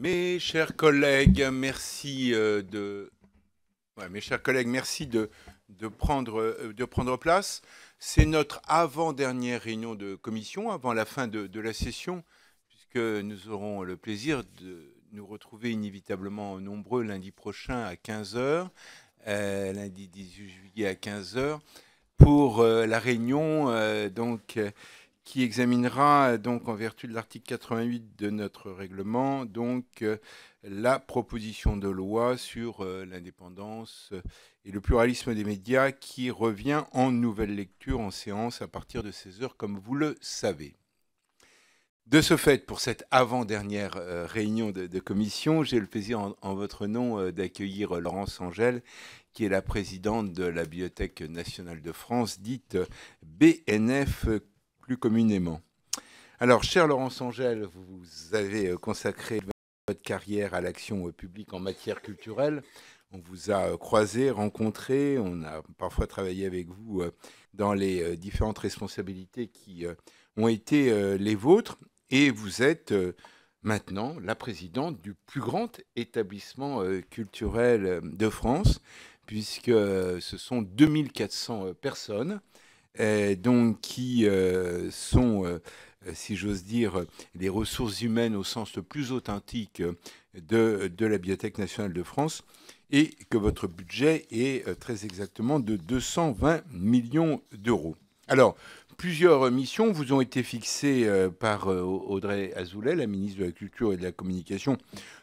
Mes chers collègues, merci euh, de, mes chers collègues, merci de, de, prendre, euh, de prendre place. C'est notre avant-dernière réunion de commission, avant la fin de, la session, puisque nous aurons le plaisir de nous retrouver inévitablement nombreux lundi prochain à 15h, euh, lundi 18 juillet à 15h, pour la réunion donc, qui examinera euh, donc en vertu de l'article 88 de notre règlement donc euh, la proposition de loi sur euh, l'indépendance et le pluralisme des médias qui revient en nouvelle lecture en séance à partir de 16h comme vous le savez. De ce fait, pour cette avant-dernière réunion de, commission, j'ai le plaisir en, votre nom d'accueillir Laurence Angèle, qui est la présidente de la Bibliothèque nationale de France, dite BNF plus communément. Alors, cher Laurence Angèle, vous avez euh, consacré votre carrière à l'action publique en matière culturelle. On vous a euh, croisé, rencontré, on a parfois travaillé avec vous euh, dans les différentes responsabilités qui ont été les vôtres. Et vous êtes maintenant la présidente du plus grand établissement culturel de France, puisque ce sont 2400 personnes euh, donc qui euh, sont euh, si j'ose dire, les ressources humaines au sens le plus authentique de, de, la Bibliothèque nationale de France, et que votre budget est très exactement de 220 millions d'euros. Alors, plusieurs missions vous ont été fixées par Audrey Azoulay, la ministre de la Culture et de la Communication,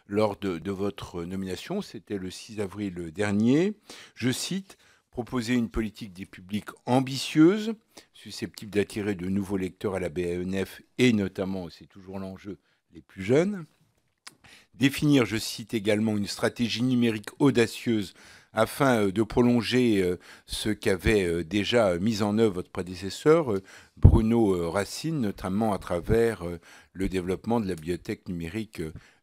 lors de, de votre nomination. C'était le 6 avril dernier. Je cite proposer une politique des publics ambitieuse, susceptible d'attirer de nouveaux lecteurs à la BNF e et notamment, c'est toujours l'enjeu, les plus jeunes. Définir, je cite également, une stratégie numérique audacieuse afin euh, de prolonger euh, ce qu'avait euh, déjà mis en œuvre votre prédécesseur, Bruno Racine, notamment à travers le développement de la bibliothèque numérique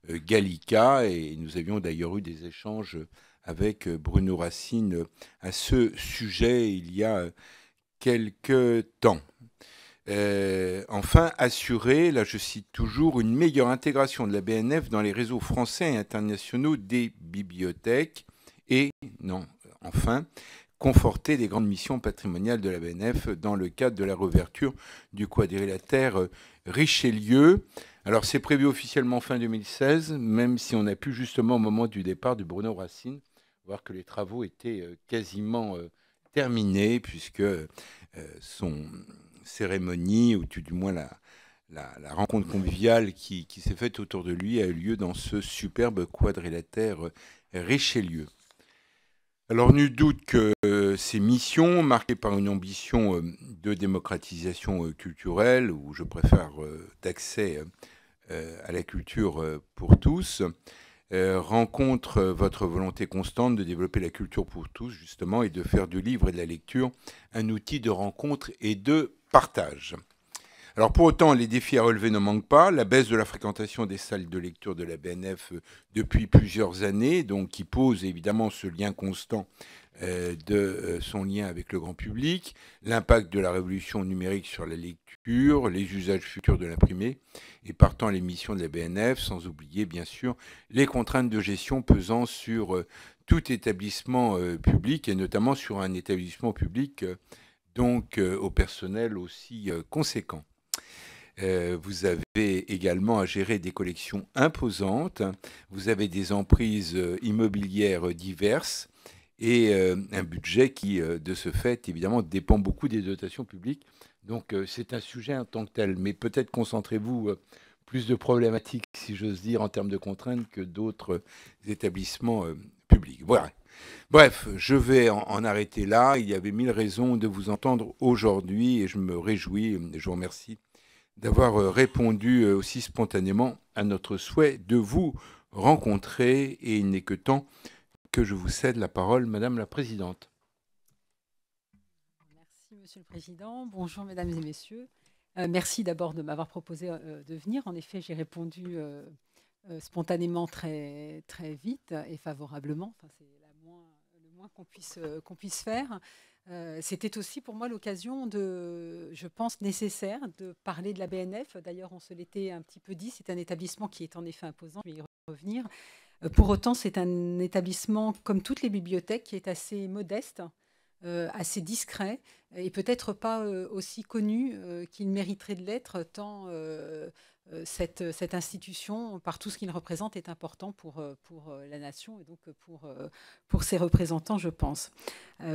Gallica. Et nous avions d'ailleurs eu des échanges avec euh, Bruno Racine euh, à ce sujet il y a euh, quelques temps. enfin, assurer, là je cite toujours, une meilleure intégration de la BNF dans les réseaux français et internationaux des bibliothèques et, non, enfin, conforter les grandes missions patrimoniales de la BNF dans le cadre de la réouverture du quadrilatère Richelieu. Alors c'est prévu officiellement fin 2016, même si on a pu justement au moment du départ de Bruno Racine voir que les travaux étaient euh, quasiment euh, terminés, puisque euh, son cérémonie, ou du moins la, rencontre conviviale qui, s'est faite autour de lui a eu lieu dans ce superbe quadrilatère Richelieu. Alors, nul doute que ces missions, marquées par une ambition de démocratisation culturelle, ou je préfère d'accès à la culture pour tous, euh, rencontre euh, votre volonté constante de développer la culture pour tous, justement, et de faire du livre et de la lecture un outil de rencontre et de partage. Alors pour autant, les défis à relever ne manquent pas. La baisse de la fréquentation des salles de lecture de la BNF euh, depuis plusieurs années, donc qui pose évidemment ce lien constant euh, de euh, son lien avec le grand public, l'impact de la révolution numérique sur la lecture, les usages futurs de l'imprimé, et partant les missions de la BNF, sans oublier bien sûr les contraintes de gestion pesant sur euh, tout établissement public, et notamment sur un établissement public donc au personnel aussi conséquent. vous avez également à gérer des collections imposantes, vous avez des emprises immobilières diverses et euh, un budget qui, euh, de ce fait, évidemment, dépend beaucoup des dotations publiques. Donc euh, c'est un sujet en tant que tel, mais peut-être concentrez-vous plus de problématiques, si j'ose dire, en termes de contraintes que d'autres établissements publics. Bref, je vais en, arrêter là. Il y avait mille raisons de vous entendre aujourd'hui et je me réjouis, et je vous remercie d'avoir répondu aussi spontanément à notre souhait de vous rencontrer et il n'est que temps que je vous cède la parole, Madame la Présidente. Merci, Monsieur le Président. Bonjour, Mesdames et Messieurs. Euh, merci d'abord de m'avoir proposé euh, de venir. En effet, j'ai répondu euh, spontanément très, très vite et favorablement. Enfin, c'est le moins qu'on puisse, qu'on puisse faire. C'était aussi pour moi l'occasion de, je pense, nécessaire de parler de la BNF. D'ailleurs, on se l'était un petit peu dit, c'est un établissement qui est en effet imposant. Je vais y revenir. Pour autant, c'est un établissement, comme toutes les bibliothèques, qui est assez modeste, euh, assez discret, et peut-être pas euh, aussi connu euh, qu'il mériterait de l'être, tant cette, institution, par tout ce qu'il représente, est important pour, pour la nation et donc pour, pour ses représentants, je pense.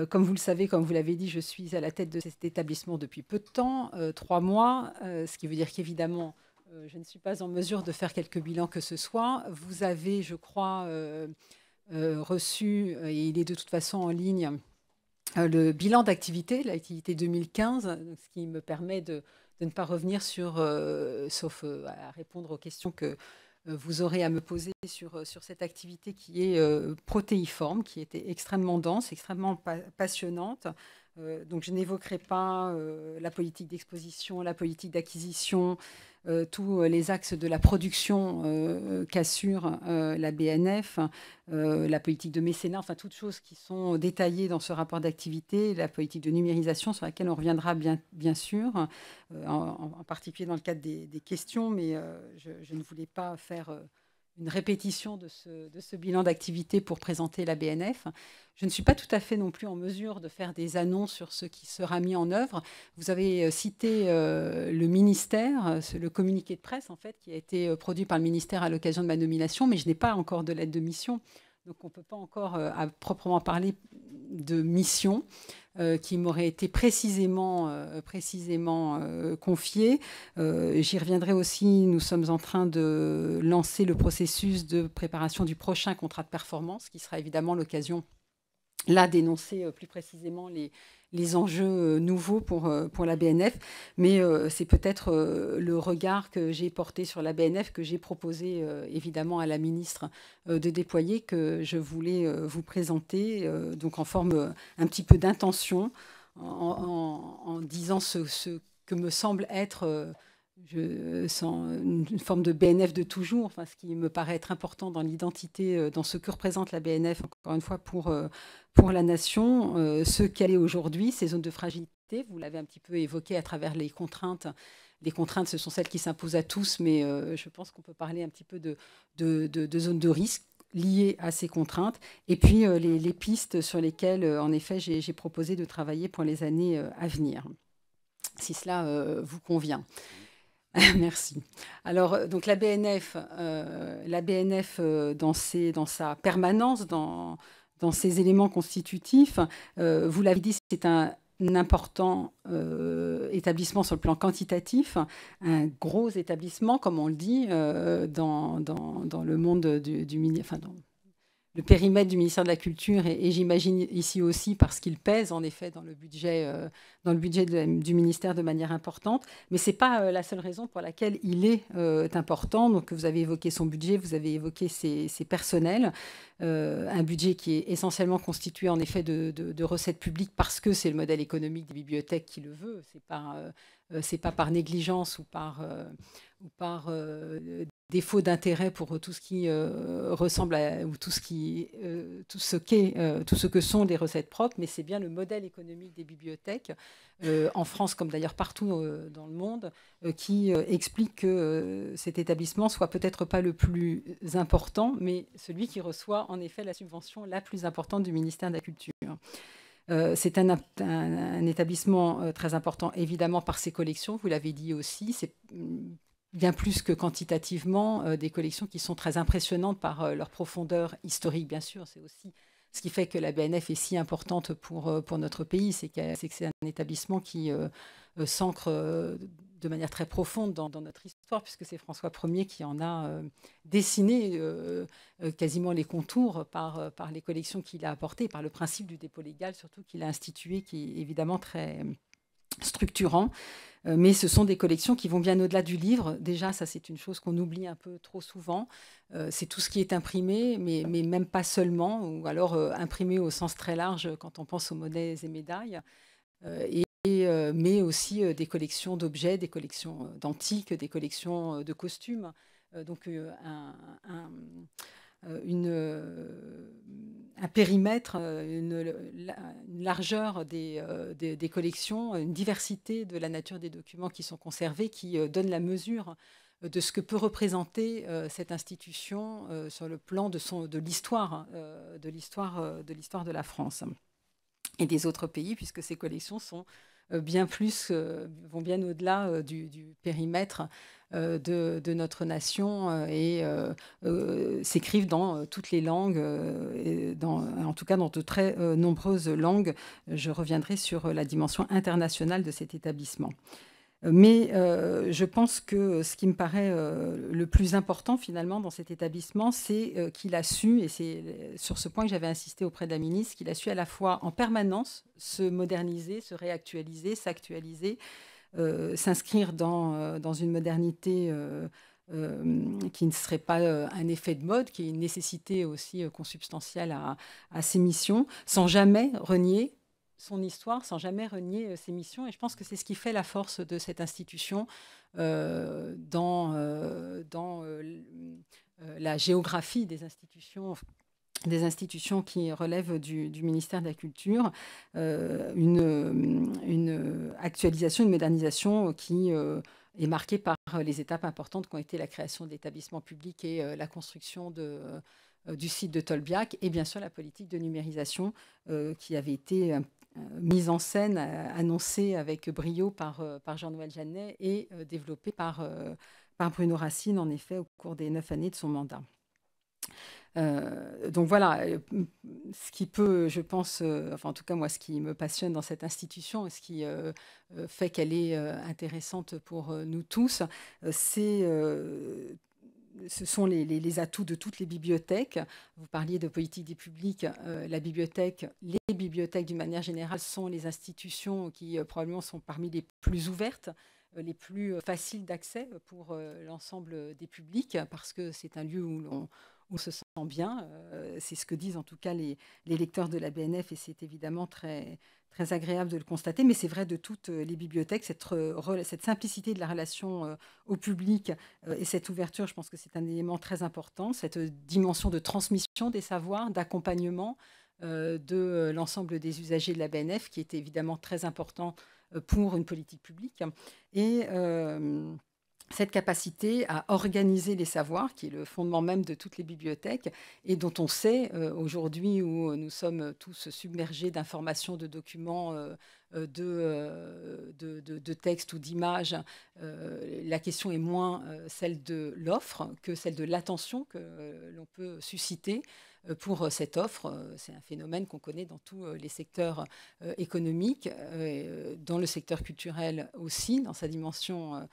comme vous le savez, comme vous l'avez dit, je suis à la tête de cet établissement depuis peu de temps, trois mois, ce qui veut dire qu'évidemment, euh, je ne suis pas en mesure de faire quelques bilans que ce soit. Vous avez, je crois, euh, euh, reçu, et il est de toute façon en ligne, le bilan d'activité, l'activité 2015, ce qui me permet de, ne pas revenir sur, sauf à répondre aux questions que vous aurez à me poser sur, sur cette activité qui est protéiforme, qui était extrêmement dense, extrêmement passionnante, euh, donc je n'évoquerai pas euh, la politique d'exposition, la politique d'acquisition, euh, tous les axes de la production qu'assure la BNF, hein, la politique de mécénat, enfin toutes choses qui sont détaillées dans ce rapport d'activité, la politique de numérisation sur laquelle on reviendra bien, sûr, en, particulier dans le cadre des, questions, mais je, ne voulais pas faire une répétition de ce, bilan d'activité pour présenter la BNF. Je ne suis pas tout à fait non plus en mesure de faire des annonces sur ce qui sera mis en œuvre. Vous avez euh, cité euh, le ministère, euh, le communiqué de presse en fait, qui a été produit par le ministère à l'occasion de ma nomination, mais je n'ai pas encore de lettre de mission. Donc on ne peut pas encore à proprement parler de mission. Euh, qui m'aurait été précisément, confiées. Euh, précisément euh, J'y reviendrai aussi. Nous sommes en train de lancer le processus de préparation du prochain contrat de performance, qui sera évidemment l'occasion là d'énoncer plus précisément les, les enjeux euh, nouveaux pour, euh, pour la BNF, mais euh, c'est peut-être le regard que j'ai porté sur la BNF, que j'ai proposé évidemment à la ministre de déployer, que je voulais vous présenter, donc en forme un petit peu d'intention, en, disant ce, ce, que me semble être je sens une forme de BNF de toujours, enfin, ce qui me paraît être important dans l'identité, euh, dans ce que représente la BNF, encore une fois, pour, euh, pour la nation, euh, ce qu'elle est aujourd'hui, ces zones de fragilité, vous l'avez un petit peu évoqué à travers les contraintes. Les contraintes, ce sont celles qui s'imposent à tous, mais je pense qu'on peut parler un petit peu de, zones de risque liées à ces contraintes, et puis les pistes sur lesquelles, en effet, j'ai proposé de travailler pour les années à venir, si cela vous convient. Merci. Alors, euh, donc la BNF, euh, la BNF euh, dans, sa permanence, dans, ses éléments constitutifs, vous l'avez dit, c'est un, important établissement sur le plan quantitatif, un gros établissement, comme on le dit, dans, le monde du, du le périmètre du ministère de la Culture et, j'imagine ici aussi parce qu'il pèse en effet dans le budget, euh, dans le budget du ministère de manière importante. Mais ce n'est pas euh, la seule raison pour laquelle il est euh, important. Donc vous avez évoqué son budget, vous avez évoqué ses, personnels, un budget qui est essentiellement constitué en effet de, recettes publiques parce que c'est le modèle économique des bibliothèques qui le veut. C'est pas c'est pas par négligence ou par, ou par défaut d'intérêt pour euh, tout ce qui euh, ressemble à ou tout ce qui euh, tout ce qu'est tout ce que sont des recettes propres mais c'est bien le modèle économique des bibliothèques en France comme d'ailleurs partout dans le monde qui explique que cet établissement soit peut-être pas le plus important mais celui qui reçoit en effet la subvention la plus importante du ministère de la culture c'est un, établissement très important, évidemment, par ses collections, vous l'avez dit aussi. C'est bien plus que quantitativement, euh, des collections qui sont très impressionnantes par euh, leur profondeur historique, bien sûr. C'est aussi ce qui fait que la BNF est si importante pour, euh, pour notre pays, c'est que c'est un établissement qui s'ancre de manière très profonde dans, dans notre histoire, puisque c'est François Ier qui en a dessiné quasiment les contours par, par les collections qu'il a apportées, par le principe du dépôt légal surtout qu'il a institué, qui est évidemment très structurant. Euh, mais ce sont des collections qui vont bien au-delà du livre. Déjà, ça c'est une chose qu'on oublie un peu trop souvent. Euh, c'est tout ce qui est imprimé, mais, même pas seulement, ou alors euh, imprimé au sens très large quand on pense aux monnaies et médailles. et mais aussi des collections d'objets, des collections d'antiques, des collections de costumes. donc un euh, euh, un périmètre, euh, une, largeur des, des, collections, une diversité de la nature des documents qui sont conservés, qui donne la mesure de ce que peut représenter cette institution sur le plan de, son, de l'histoire hein, de, l'histoire, de l'histoire de la France et des autres pays, puisque ces collections sont bien plus, vont bien au-delà du périmètre euh, de, notre nation euh, et euh, s'écrivent dans toutes les langues, et en tout cas dans de très nombreuses langues. Je reviendrai sur la dimension internationale de cet établissement. Mais je pense que ce qui me paraît le plus important finalement dans cet établissement, c'est qu'il a su, et c'est sur ce point que j'avais insisté auprès de la ministre, qu'il a su à la fois en permanence se moderniser, se réactualiser, s'actualiser, euh, s'inscrire euh, dans, une modernité euh, qui ne serait pas un effet de mode, qui est une nécessité aussi consubstantielle à, ses missions, sans jamais renier son histoire, sans jamais renier ses missions. Et je pense que c'est ce qui fait la force de cette institution dans, dans la géographie des institutions des institutions qui relèvent du, ministère de la Culture, euh, euh, une, actualisation, une modernisation qui euh, est marquée par les étapes importantes qui ont été la création d'établissements publics et la construction du site de Tolbiac, et bien sûr la politique de numérisation qui avait été mise en scène, annoncée avec brio par, Jean-Noël Jeannet et développée par, par Bruno Racine, en effet, au cours des neuf années de son mandat. Euh, donc voilà, euh, ce qui peut, je pense, euh, en tout cas moi, ce qui me passionne dans cette institution, ce qui fait qu'elle est intéressante pour nous tous, c'est ce sont les, atouts de toutes les bibliothèques. Vous parliez de politique des publics. la bibliothèque, les bibliothèques d'une manière générale sont les institutions qui probablement sont parmi les plus ouvertes les plus faciles d'accès pour l'ensemble des publics, parce que c'est un lieu où l'on on se sent bien. Euh, c'est ce que disent en tout cas les, lecteurs de la BNF et c'est évidemment très, très agréable de le constater, mais c'est vrai de toutes euh, les bibliothèques, cette, cette simplicité de la relation euh, au public et cette ouverture, je pense que c'est un élément très important, cette dimension de transmission des savoirs, d'accompagnement de l'ensemble des usagers de la BNF, qui est évidemment très important pour une politique publique. Et cette capacité à organiser les savoirs, qui est le fondement même de toutes les bibliothèques, et dont on sait euh, aujourd'hui où nous sommes tous submergés d'informations, de documents, euh, euh, de, textes ou d'images, la question est moins celle de l'offre que celle de l'attention que l'on peut susciter euh, pour euh, cette offre. Euh, c'est un phénomène qu'on connaît dans tous les secteurs économiques, dans le secteur culturel aussi, dans sa dimension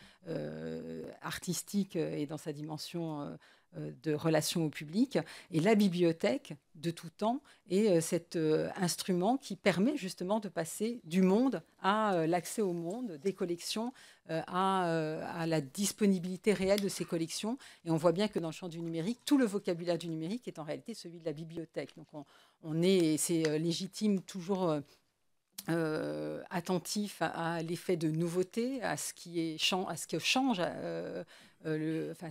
artistique et dans sa dimension euh, de relations au public. Et la bibliothèque de tout temps est euh, cet euh, instrument qui permet justement de passer du monde à l'accès au monde, des collections, à, à, la disponibilité réelle de ces collections. Et on voit bien que dans le champ du numérique, tout le vocabulaire du numérique est en réalité celui de la bibliothèque. Donc on, on est, c'est légitime toujours. attentif à, l'effet de nouveauté, à ce qui est à ce qui change euh, euh,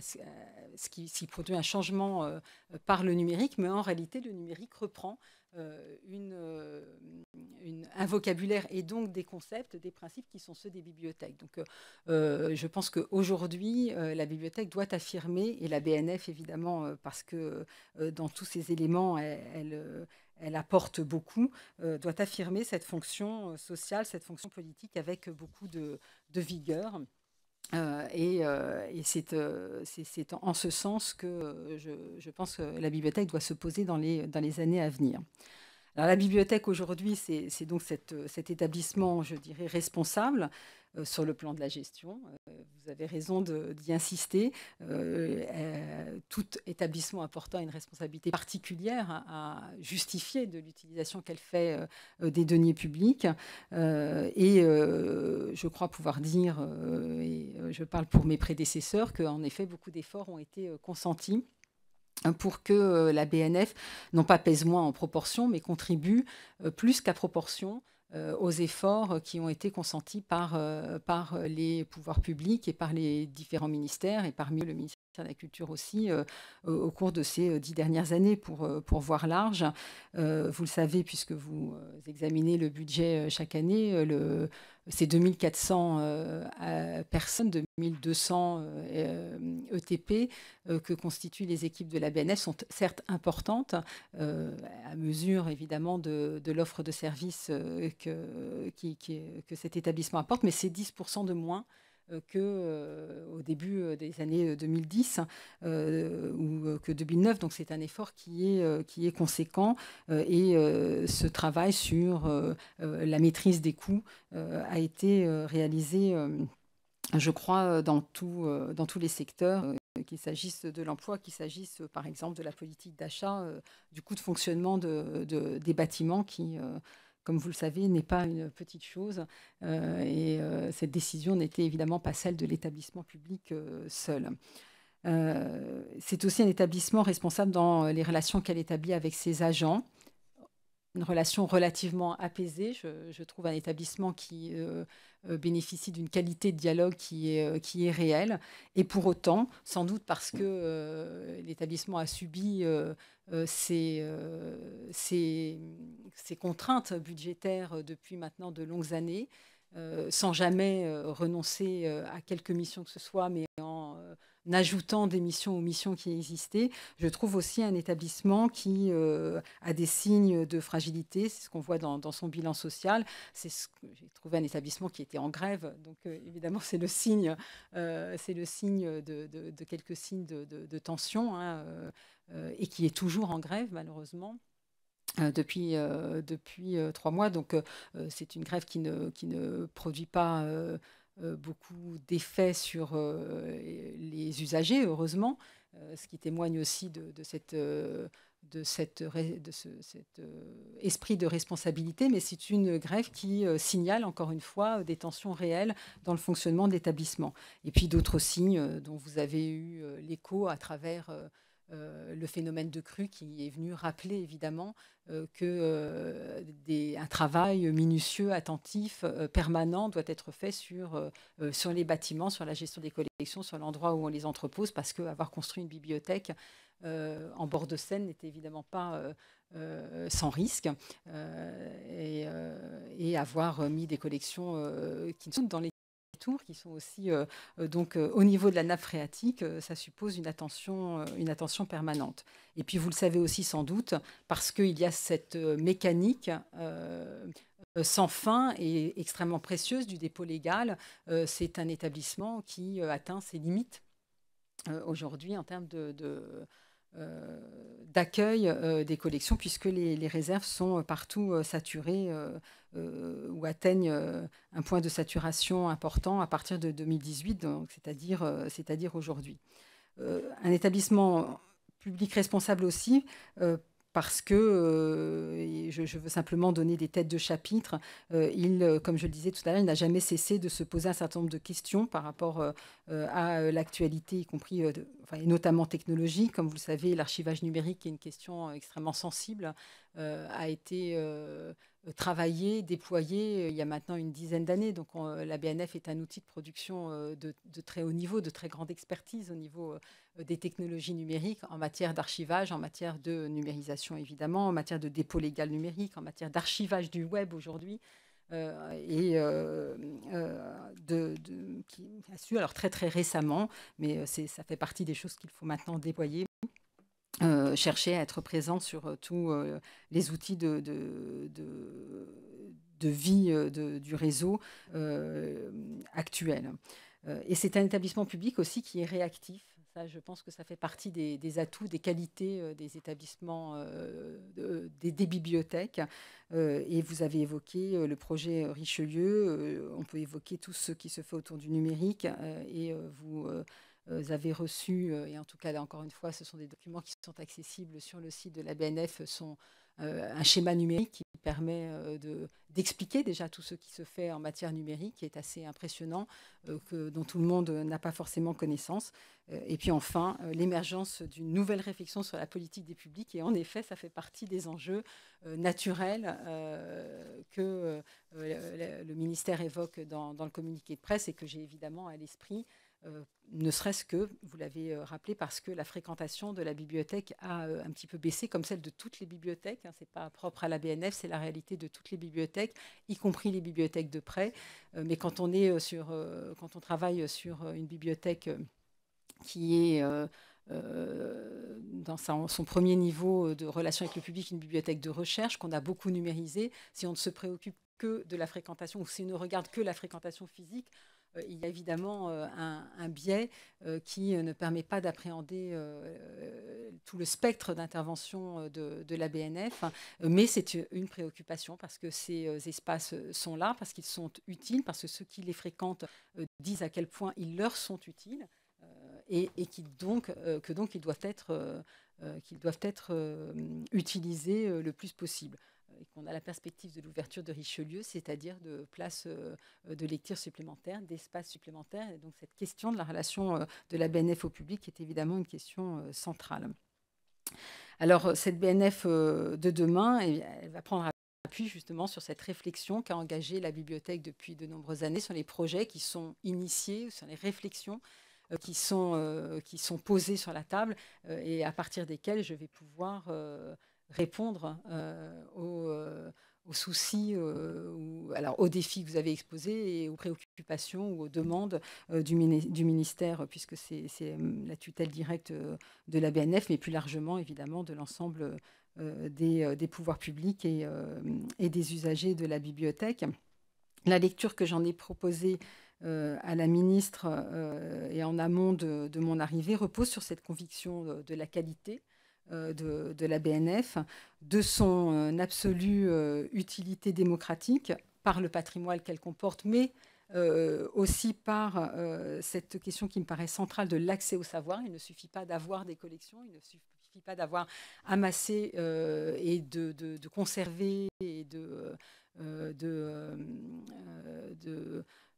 ce, qui, produit un changement euh, par le numérique, mais en réalité, le numérique reprend un vocabulaire et donc des concepts, des principes qui sont ceux des bibliothèques. Donc je pense qu'aujourd'hui, la bibliothèque doit affirmer, et la BNF évidemment, parce que dans tous ces éléments, elle, apporte beaucoup, doit affirmer cette fonction sociale, cette fonction politique avec beaucoup de vigueur. Euh, et, euh, euh, c'est, en ce sens que je, pense que la bibliothèque doit se poser dans les, dans les années à venir. Alors, la bibliothèque aujourd'hui, c'est, donc cet établissement, je dirais, responsable euh, sur le plan de la gestion. Euh, vous avez raison d'y insister. Euh, tout établissement apportant une responsabilité particulière à, justifier de l'utilisation qu'elle fait des deniers publics. et je crois pouvoir dire, et je parle pour mes prédécesseurs, qu'en effet, beaucoup d'efforts ont été consentis hein, pour que la BNF, non pas pèse moins en proportion, mais contribue plus qu'à proportion euh, aux efforts qui ont été consentis par, euh, par les pouvoirs publics et par les différents ministères, et parmi le ministère la culture aussi euh, au cours de ces euh, dix dernières années pour, euh, pour voir large. vous le savez puisque vous examinez le budget chaque année, le, 2400 personnes, 2200 ETP e que constituent les équipes de la BNF sont certes importantes à mesure évidemment de, l'offre de services que, que cet établissement apporte, mais c'est 10% de moins euh, que euh, au début euh, des années 2010 ou que 2009. Donc c'est un effort qui est, qui est conséquent et ce travail sur la maîtrise des coûts a été réalisé je crois, dans, tout, dans tous les secteurs, qu'il s'agisse de l'emploi, qu'il s'agisse par exemple de la politique d'achat, du coût de fonctionnement des bâtiments qui, comme vous le savez, n'est pas une petite chose. Euh, et euh, cette décision n'était évidemment pas celle de l'établissement public euh, seul. C'est aussi un établissement responsable dans les relations qu'elle établit avec ses agents. Une relation relativement apaisée, je trouve un établissement qui euh, bénéficie d'une qualité de dialogue qui est, euh, qui est réelle. Et pour autant, sans doute parce que euh, l'établissement a subi ces contraintes budgétaires depuis maintenant de longues années, sans jamais renoncer à quelque mission que ce soit, mais en ajoutant des missions aux missions qui existaient, je trouve aussi un établissement qui euh, a des signes de fragilité. C'est ce qu'on voit dans, son bilan social. C'est ce j'ai trouvé un établissement qui était en grève. Donc euh, évidemment, c'est le signe, euh, c'est le signe de, quelques signes de, tension hein, et qui est toujours en grève malheureusement. depuis, depuis trois mois. Donc, c'est une grève qui ne, qui ne produit pas euh, beaucoup d'effets sur euh, les usagers, heureusement, euh, ce qui témoigne aussi de, cette de, cette, de cet esprit de responsabilité, mais c'est une grève qui signale encore une fois des tensions réelles dans le fonctionnement de l'établissement. Et puis d'autres signes dont vous avez eu l'écho à travers euh, le phénomène de crue qui est venu rappeler évidemment qu'un euh, que euh, un travail minutieux, attentif, permanent doit être fait sur, les bâtiments, sur la gestion des collections, sur l'endroit où on les entrepose, parce qu'avoir construit une bibliothèque en bord de Seine n'était évidemment pas sans risque, et, et, avoir mis des collections qui ne sont dans les qui sont aussi euh, euh, donc euh, au niveau de la nappe phréatique, ça suppose une attention, une attention permanente. Et puis vous le savez aussi sans doute, parce qu'il y a cette mécanique sans fin et extrêmement précieuse du dépôt légal. c'est un établissement qui atteint ses limites aujourd'hui en termes de, euh, d'accueil euh, des collections, puisque les, réserves sont partout euh, saturées ou atteignent un point de saturation important à partir de 2018, c'est-à-dire c'est-à-dire aujourd'hui. un établissement public responsable aussi parce que, je, veux simplement donner des têtes de chapitre, il, comme je le disais tout à l'heure, il n'a jamais cessé de se poser un certain nombre de questions par rapport à l'actualité, y compris enfin, notamment technologie. Comme vous le savez, l'archivage numérique, est une question euh, extrêmement sensible, euh, a été euh, travaillé, déployé il y a maintenant une dizaine d'années. Donc la BNF est un outil de production de, de, très haut niveau, de très grande expertise au niveau des technologies numériques en matière d'archivage, en matière de numérisation évidemment, en matière de dépôt légal numérique, en matière d'archivage du web aujourd'hui. Euh, et euh, euh, de, qui a su, alors très très récemment, mais ça fait partie des choses qu'il faut maintenant déployer. chercher à être présent sur tous les outils de, de, vie du réseau actuel. et c'est un établissement public aussi qui est réactif. Ça, je pense que ça fait partie des, atouts, des qualités des établissements, des, des, bibliothèques. Euh, et vous avez évoqué euh, le projet euh, Richelieu. on peut évoquer tout ce qui se fait autour du numérique. et vous avez reçu, et en tout cas là encore une fois, ce sont des documents qui sont accessibles sur le site de la BNF, euh, un schéma numérique qui permet euh, d'expliquer déjà tout ce qui se fait en matière numérique, qui est assez impressionnant, euh, que, dont tout le monde n'a pas forcément connaissance. et puis enfin, l'émergence d'une nouvelle réflexion sur la politique des publics. Et en effet, ça fait partie des enjeux naturels que le ministère évoque dans le communiqué de presse et que j'ai évidemment à l'esprit. Euh, ne serait-ce que, vous l'avez euh, rappelé, parce que la fréquentation de la bibliothèque a euh, un petit peu baissé, comme celle de toutes les bibliothèques. Hein, Ce n'est pas propre à la BNF, c'est la réalité de toutes les bibliothèques, y compris les bibliothèques de prêt. mais quand on, est quand on travaille sur une bibliothèque qui est... dans son premier niveau de relation avec le public, une bibliothèque de recherche qu'on a beaucoup numérisée, si on ne se préoccupe que de la fréquentation ou si on ne regarde que la fréquentation physique, euh, il y a évidemment euh, un, biais euh, qui ne permet pas d'appréhender tout le spectre d'intervention de, la BNF, mais c'est une préoccupation parce que ces espaces sont là, parce qu'ils sont utiles, parce que ceux qui les fréquentent disent à quel point ils leur sont utiles et, que donc ils qu'ils doivent être utilisés le plus possible et qu'on a la perspective de l'ouverture de Richelieu, c'est-à-dire de places euh, de lecture supplémentaires, d'espaces supplémentaires. Et donc cette question de la relation euh, de la BNF au public est évidemment une question euh, centrale. Alors cette BNF de demain, eh elle va prendre appui justement sur cette réflexion qu'a engagée la bibliothèque depuis de nombreuses années sur les projets qui sont initiés, sur les réflexions qui sont, qui sont posées sur la table et à partir desquelles je vais pouvoir répondre euh, euh, aux, soucis, euh, alors aux défis que vous avez exposés et aux préoccupations ou aux demandes du, ministère, puisque c'est la tutelle directe de la BNF, mais plus largement, évidemment, de l'ensemble des, pouvoirs publics et, des usagers de la bibliothèque. La lecture que j'en ai proposée à la ministre et en amont de, mon arrivée repose sur cette conviction de la qualité euh, de, la BNF, de son euh, absolue euh, utilité démocratique par le patrimoine qu'elle comporte, mais aussi par cette question qui me paraît centrale de l'accès au savoir. Il ne suffit pas d'avoir des collections, il ne suffit pas d'avoir amassé et de, conserver et de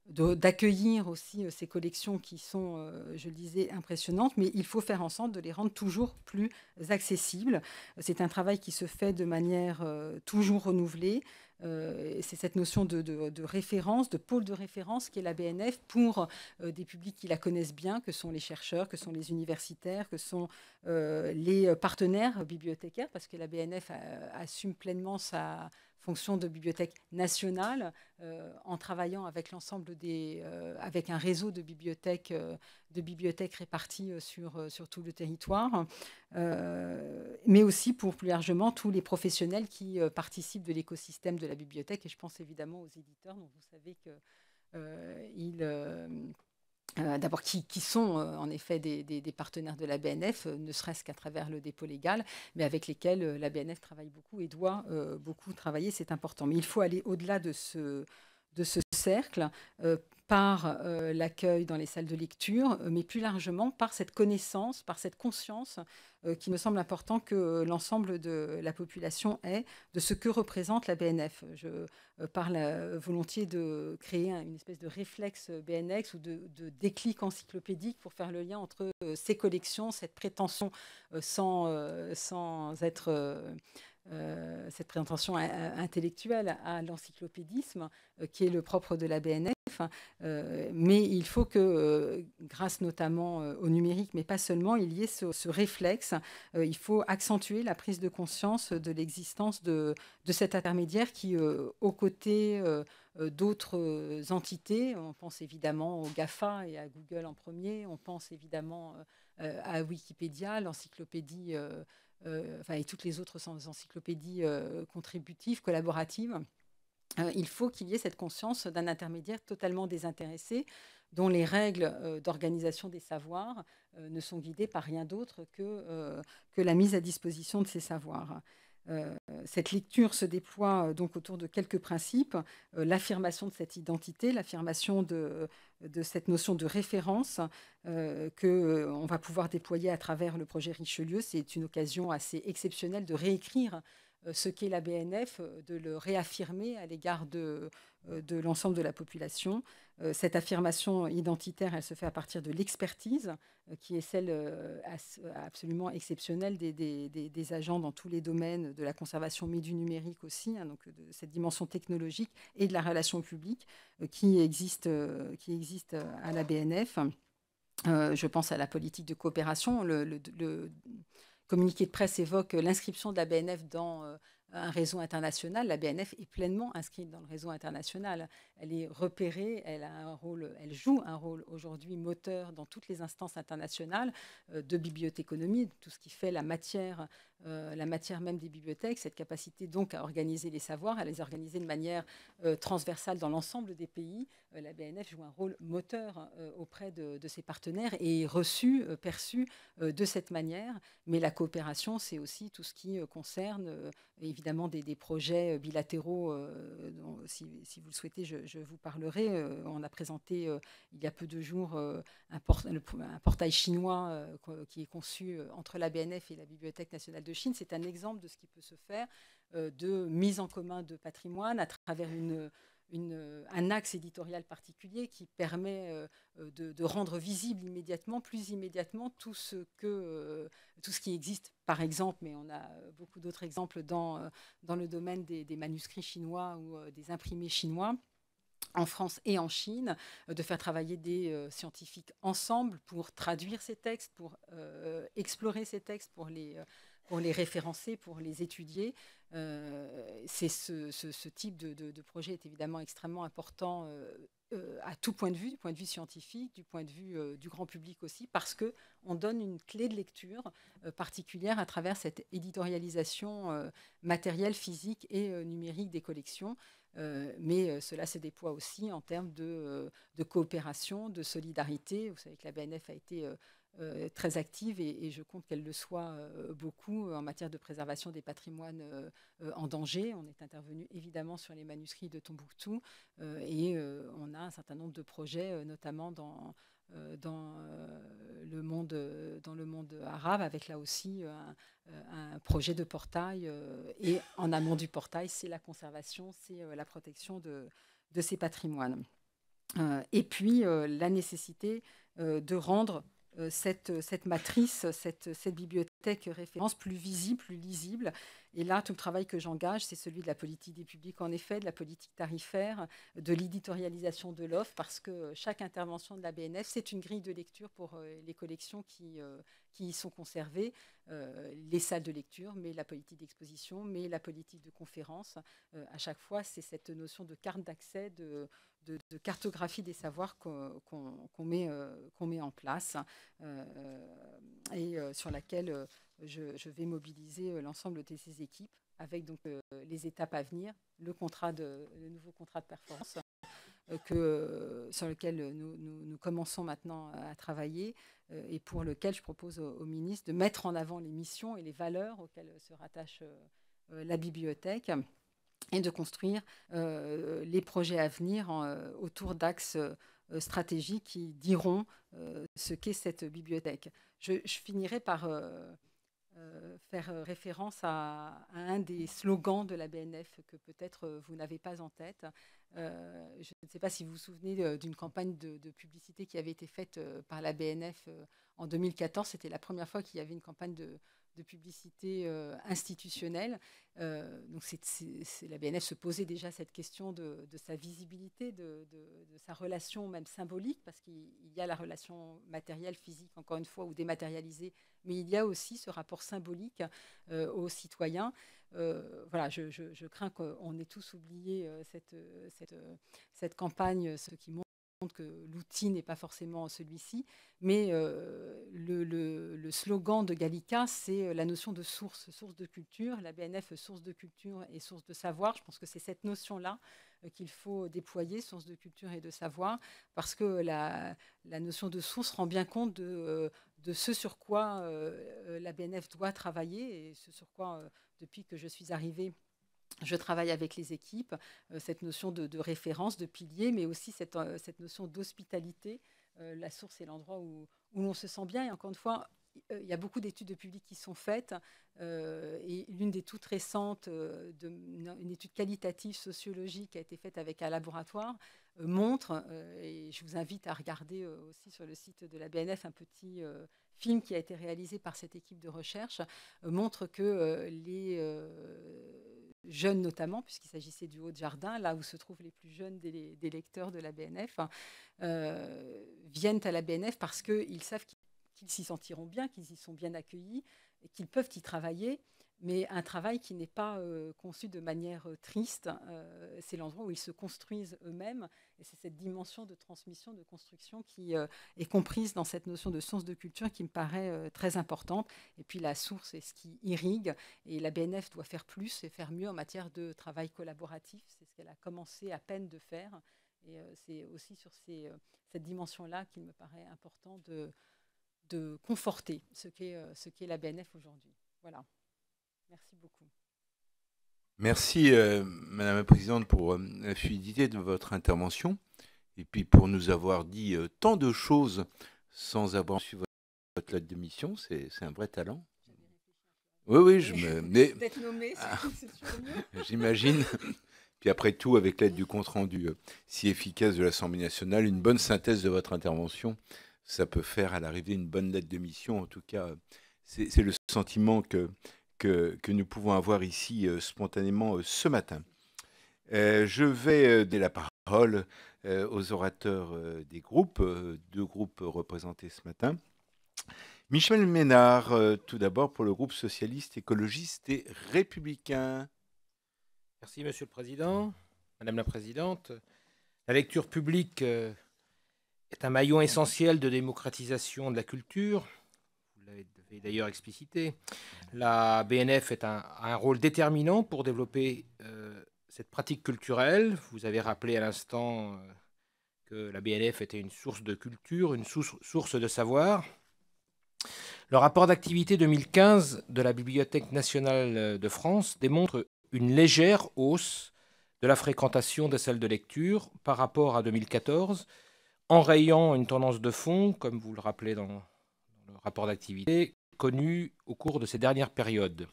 d'accueillir aussi euh, ces collections qui sont, euh, je le disais, impressionnantes, mais il faut faire en sorte de les rendre toujours plus accessibles. C'est un travail qui se fait de manière euh, toujours renouvelée. c'est cette notion de, référence, de pôle de référence qu'est la BNF pour des publics qui la connaissent bien, que sont les chercheurs, que sont les universitaires, que sont les partenaires bibliothécaires, parce que la BNF assume pleinement sa fonction de bibliothèque nationale, euh, en travaillant avec l'ensemble des, euh, avec un réseau de bibliothèques, euh, de bibliothèques réparties sur, sur tout le territoire, mais aussi pour plus largement tous les professionnels qui participent de l'écosystème de la bibliothèque. Et je pense évidemment aux éditeurs, dont vous savez que ils euh, d'abord qui, sont euh, en effet des, partenaires de la BNF, euh, ne serait-ce qu'à travers le dépôt légal, mais avec lesquels la BNF travaille beaucoup et doit beaucoup travailler, c'est important. Mais il faut aller au-delà de ce, de ce euh, par euh, l'accueil dans les salles de lecture, euh, mais plus largement par cette connaissance, par cette conscience qui me semble important que l'ensemble de la population ait de ce que représente la BNF. Je parle volontiers de créer une espèce de réflexe BNX ou de, déclic encyclopédique pour faire le lien entre ces collections, cette prétention sans, sans être euh, cette présentation euh, intellectuelle à l'encyclopédisme euh, qui est le propre de la BNF. Hein, mais il faut que, grâce notamment au numérique, mais pas seulement, il y ait ce, réflexe. il faut accentuer la prise de conscience de l'existence de, de, cet intermédiaire qui, aux côtés d'autres entités, on pense évidemment au GAFA et à Google en premier, on pense évidemment à Wikipédia, l'encyclopédie euh, et toutes les autres encyclopédies euh, contributives, collaboratives, euh, il faut qu'il y ait cette conscience d'un intermédiaire totalement désintéressé, dont les règles d'organisation des savoirs ne sont guidées par rien d'autre que la mise à disposition de ces savoirs. Euh, cette lecture se déploie euh, donc autour de quelques principes euh, l'affirmation de cette identité, l'affirmation de, cette notion de référence qu'on va pouvoir déployer à travers le projet Richelieu. C'est une occasion assez exceptionnelle de réécrire euh, ce qu'est la BNF, euh, de le réaffirmer à l'égard de, euh, l'ensemble de la population. Cette affirmation identitaire, elle se fait à partir de l'expertise, qui est celle absolument exceptionnelle des, agents dans tous les domaines, de la conservation, mais du numérique aussi, hein, donc de cette dimension technologique et de la relation publique qui existe, qui existe à la BNF. je pense à la politique de coopération. le, communiqué de presse évoque euh, l'inscription de la BNF dans euh, un réseau international. La BNF est pleinement inscrite dans le réseau international. Elle est repérée, elle, a un rôle, elle joue un rôle aujourd'hui moteur dans toutes les instances internationales euh, de bibliothéconomie, de tout ce qui fait la matière euh, la matière même des bibliothèques, cette capacité donc à organiser les savoirs, à les organiser de manière euh, transversale dans l'ensemble des pays. Euh, la BNF joue un rôle moteur auprès de, ses partenaires et est reçue, perçue de cette manière. Mais la coopération, c'est aussi tout ce qui concerne évidemment des, projets bilatéraux. Dont, si, vous le souhaitez, je, je vous parlerai. on a présenté il y a peu de jours un, portail chinois qui est conçu entre la BNF et la Bibliothèque nationale de Chine, c'est un exemple de ce qui peut se faire euh, de mise en commun de patrimoine à travers un axe éditorial particulier qui permet euh, de, rendre visible immédiatement, plus immédiatement, tout ce, que, euh, tout ce qui existe. Par exemple, mais on a beaucoup d'autres exemples dans, dans le domaine des, manuscrits chinois ou des imprimés chinois en France et en Chine, de faire travailler des scientifiques ensemble pour traduire ces textes, pour explorer ces textes, pour les pour les référencer, pour les étudier. Euh, c'est ce, type de, projet est évidemment extrêmement important euh, euh, à tout point de vue, du point de vue scientifique, du point de vue du grand public aussi, parce que on donne une clé de lecture particulière à travers cette éditorialisation matérielle, physique et numérique des collections. mais cela se déploie aussi en termes de, de, coopération, de solidarité. Vous savez que la BNF a été euh, très active et, je compte qu'elle le soit euh, beaucoup en matière de préservation des patrimoines euh, en danger. On est intervenu évidemment sur les manuscrits de Tombouctou et on a un certain nombre de projets, notamment dans dans le monde dans le monde arabe avec là aussi un, projet de portail et en amont du portail c'est la conservation c'est la protection de, de ces patrimoines et puis la nécessité de rendre euh, euh, cette, matrice, cette, bibliothèque référence plus visible, plus lisible. Et là, tout le travail que j'engage, c'est celui de la politique des publics, en effet, de la politique tarifaire, de l'éditorialisation de l'offre, parce que chaque intervention de la BNF, c'est une grille de lecture pour euh, les collections qui, qui y sont conservées. Euh, les salles de lecture, mais la politique d'exposition, mais la politique de conférence. Euh, à chaque fois, c'est cette notion de carte d'accès, de, cartographie des savoirs qu'on met, euh, met, en place et sur laquelle je, vais mobiliser l'ensemble de ces équipes avec donc les étapes à venir, le nouveau contrat de performance, euh, que, euh, sur lequel nous, commençons maintenant à travailler euh, et pour lequel je propose au, ministre de mettre en avant les missions et les valeurs auxquelles se rattache la bibliothèque et de construire les projets à venir autour d'axes stratégiques qui diront ce qu'est cette bibliothèque. Je, finirai par faire référence à, un des slogans de la BNF que peut-être vous n'avez pas en tête, euh, je ne sais pas si vous vous souvenez euh, d'une campagne de, publicité qui avait été faite euh, par la BNF en 2014. C'était la première fois qu'il y avait une campagne de, publicité institutionnelle. donc la BNF se posait déjà cette question de, sa visibilité, de, sa relation même symbolique, parce qu'il y a la relation matérielle, physique, encore une fois, ou dématérialisée, mais il y a aussi ce rapport symbolique aux citoyens. Euh, voilà, je, crains qu'on ait tous oublié euh, cette, euh, cette, cette campagne, ce qui montre que l'outil n'est pas forcément celui-ci, mais le, le, le, slogan de Gallica, c'est la notion de source, source de culture, la BNF source de culture et source de savoir. Je pense que c'est cette notion-là euh, qu'il faut déployer, source de culture et de savoir, parce que la, notion de source rend bien compte de, euh, ce sur quoi euh, la BNF doit travailler et ce sur quoi, depuis que je suis arrivée, je travaille avec les équipes, cette notion de, référence, de pilier, mais aussi cette, notion d'hospitalité, la source est l'endroit où, où l'on se sent bien. Et encore une fois, euh, il y a beaucoup d'études de public qui sont faites. Euh, et l'une des toutes récentes, euh, de, une étude qualitative sociologique qui a été faite avec un laboratoire, montre, et je vous invite à regarder aussi sur le site de la BNF un petit film qui a été réalisé par cette équipe de recherche, montre que les jeunes notamment, puisqu'il s'agissait du Haut-de-Jardin, là où se trouvent les plus jeunes des, lecteurs de la BNF, hein, viennent à la BNF parce qu'ils savent qu'ils qu'ils s'y sentiront bien, qu'ils y sont bien accueillis et qu'ils peuvent y travailler. Mais un travail qui n'est pas euh, conçu de manière euh, triste, euh, c'est l'endroit où ils se construisent eux-mêmes. Et c'est cette dimension de transmission, de construction qui est comprise dans cette notion de science de culture qui me paraît très importante. Et puis la source est ce qui irrigue. Et la BNF doit faire plus et faire mieux en matière de travail collaboratif. C'est ce qu'elle a commencé à peine de faire. Et c'est aussi sur cette dimension-là qu'il me paraît important de, de conforter ce qu'est euh, ce la BNF aujourd'hui. Voilà. Merci beaucoup. Merci, euh, Madame la Présidente, pour euh, la fluidité de votre intervention et puis pour nous avoir dit tant de choses sans avoir su votre, lettre de mission. C'est un vrai talent. Oui, oui, je me. Mais... D'être nommé, ah. J'imagine. Puis après tout, avec l'aide du compte rendu si efficace de l'Assemblée nationale, une bonne synthèse de votre intervention ça peut faire à l'arrivée une bonne lettre de mission. En tout cas, c'est le sentiment que, que, nous pouvons avoir ici euh, spontanément euh, ce matin. Euh, je vais donner la parole aux orateurs des groupes, deux groupes représentés ce matin. Michel Ménard, tout d'abord pour le groupe socialiste, écologiste et républicain. Merci, Monsieur le Président, Madame la Présidente. La lecture publique est un maillon essentiel de démocratisation de la culture. Vous l'avez d'ailleurs explicité. La BNF a un rôle déterminant pour développer euh, cette pratique culturelle. Vous avez rappelé à l'instant euh, que la BNF était une source de culture, une source de savoir. Le rapport d'activité 2015 de la Bibliothèque nationale euh, de France démontre une légère hausse de la fréquentation des salles de lecture par rapport à 2014 enrayant une tendance de fond, comme vous le rappelez dans le rapport d'activité, connue au cours de ces dernières périodes.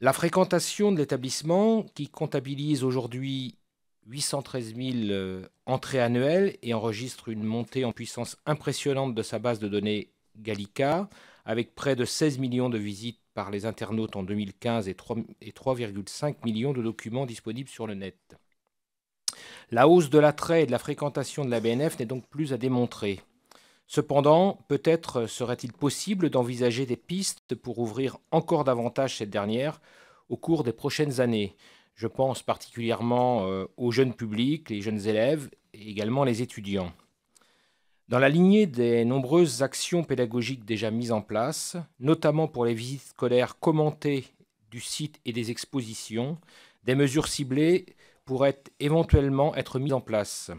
La fréquentation de l'établissement, qui comptabilise aujourd'hui 813 000 euh, entrées annuelles et enregistre une montée en puissance impressionnante de sa base de données Gallica, avec près de 16 millions de visites par les internautes en 2015 et 3,5 millions de documents disponibles sur le net. La hausse de l'attrait et de la fréquentation de la BNF n'est donc plus à démontrer. Cependant, peut-être serait-il possible d'envisager des pistes pour ouvrir encore davantage cette dernière au cours des prochaines années. Je pense particulièrement euh, aux jeunes publics, les jeunes élèves et également les étudiants. Dans la lignée des nombreuses actions pédagogiques déjà mises en place, notamment pour les visites scolaires commentées du site et des expositions, des mesures ciblées pourraient éventuellement être mis en place.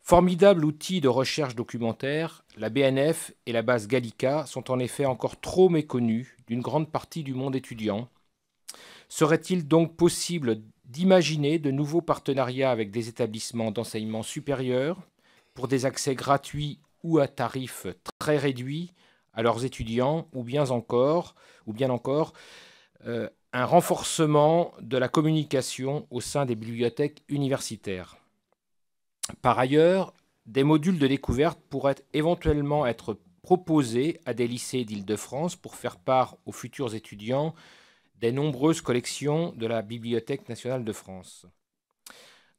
Formidable outil de recherche documentaire, la BNF et la base Gallica sont en effet encore trop méconnus d'une grande partie du monde étudiant. Serait-il donc possible d'imaginer de nouveaux partenariats avec des établissements d'enseignement supérieur pour des accès gratuits ou à tarifs très réduits à leurs étudiants ou bien encore, ou bien encore euh, un renforcement de la communication au sein des bibliothèques universitaires. Par ailleurs, des modules de découverte pourraient éventuellement être proposés à des lycées d'Île-de-France pour faire part aux futurs étudiants des nombreuses collections de la Bibliothèque nationale de France.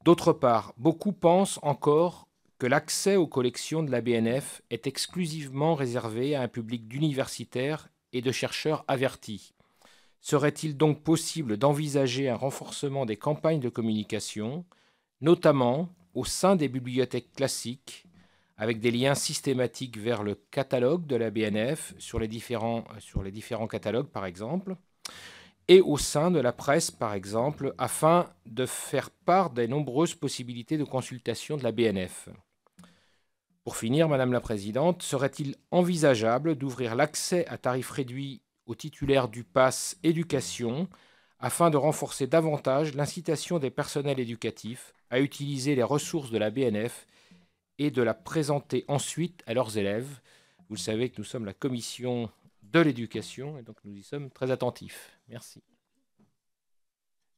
D'autre part, beaucoup pensent encore que l'accès aux collections de la BNF est exclusivement réservé à un public d'universitaires et de chercheurs avertis. Serait-il donc possible d'envisager un renforcement des campagnes de communication, notamment au sein des bibliothèques classiques, avec des liens systématiques vers le catalogue de la BNF, sur les différents, euh, sur les différents catalogues par exemple, et au sein de la presse par exemple, afin de faire part des nombreuses possibilités de consultation de la BNF. Pour finir, Madame la Présidente, serait-il envisageable d'ouvrir l'accès à tarifs réduits aux titulaires du pass éducation afin de renforcer davantage l'incitation des personnels éducatifs à utiliser les ressources de la BNF et de la présenter ensuite à leurs élèves. Vous le savez que nous sommes la commission de l'éducation et donc nous y sommes très attentifs. Merci.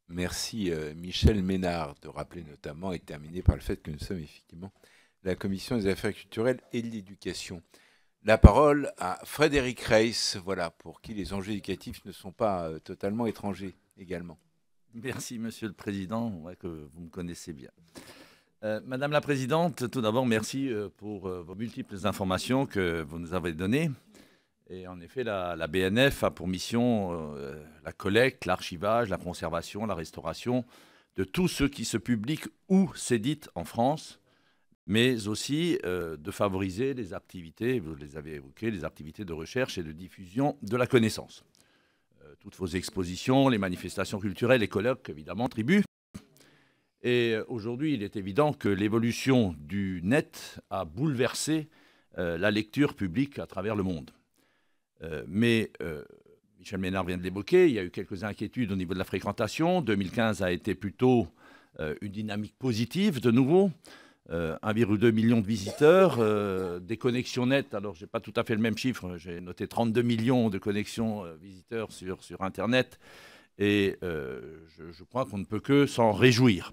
Merci euh, Michel Ménard de rappeler notamment et terminer par le fait que nous sommes effectivement la commission des affaires culturelles et de l'éducation la parole à Frédéric Reiss, voilà, pour qui les enjeux éducatifs ne sont pas euh, totalement étrangers également. Merci, Monsieur le Président, que vous me connaissez bien. Euh, madame la Présidente, tout d'abord, merci euh, pour vos multiples informations que vous nous avez données. Et en effet, la, BNF a pour mission la collecte, l'archivage, la conservation, la restauration de tout ce qui se publie ou s'édite en France, mais aussi euh, de favoriser les activités, vous les avez évoquées, les activités de recherche et de diffusion de la connaissance. Euh, toutes vos expositions, les manifestations culturelles, les colloques, évidemment, tribus. Et euh, aujourd'hui, il est évident que l'évolution du net a bouleversé la lecture publique à travers le monde. mais Michel Ménard vient de l'évoquer, il y a eu quelques inquiétudes au niveau de la fréquentation. 2015 a été plutôt une dynamique positive de nouveau. 1,2 euh, million de visiteurs, euh, des connexions nettes. Alors, je n'ai pas tout à fait le même chiffre. J'ai noté 32 millions de connexions euh, visiteurs sur, Internet. Et je, je, crois qu'on ne peut que s'en réjouir.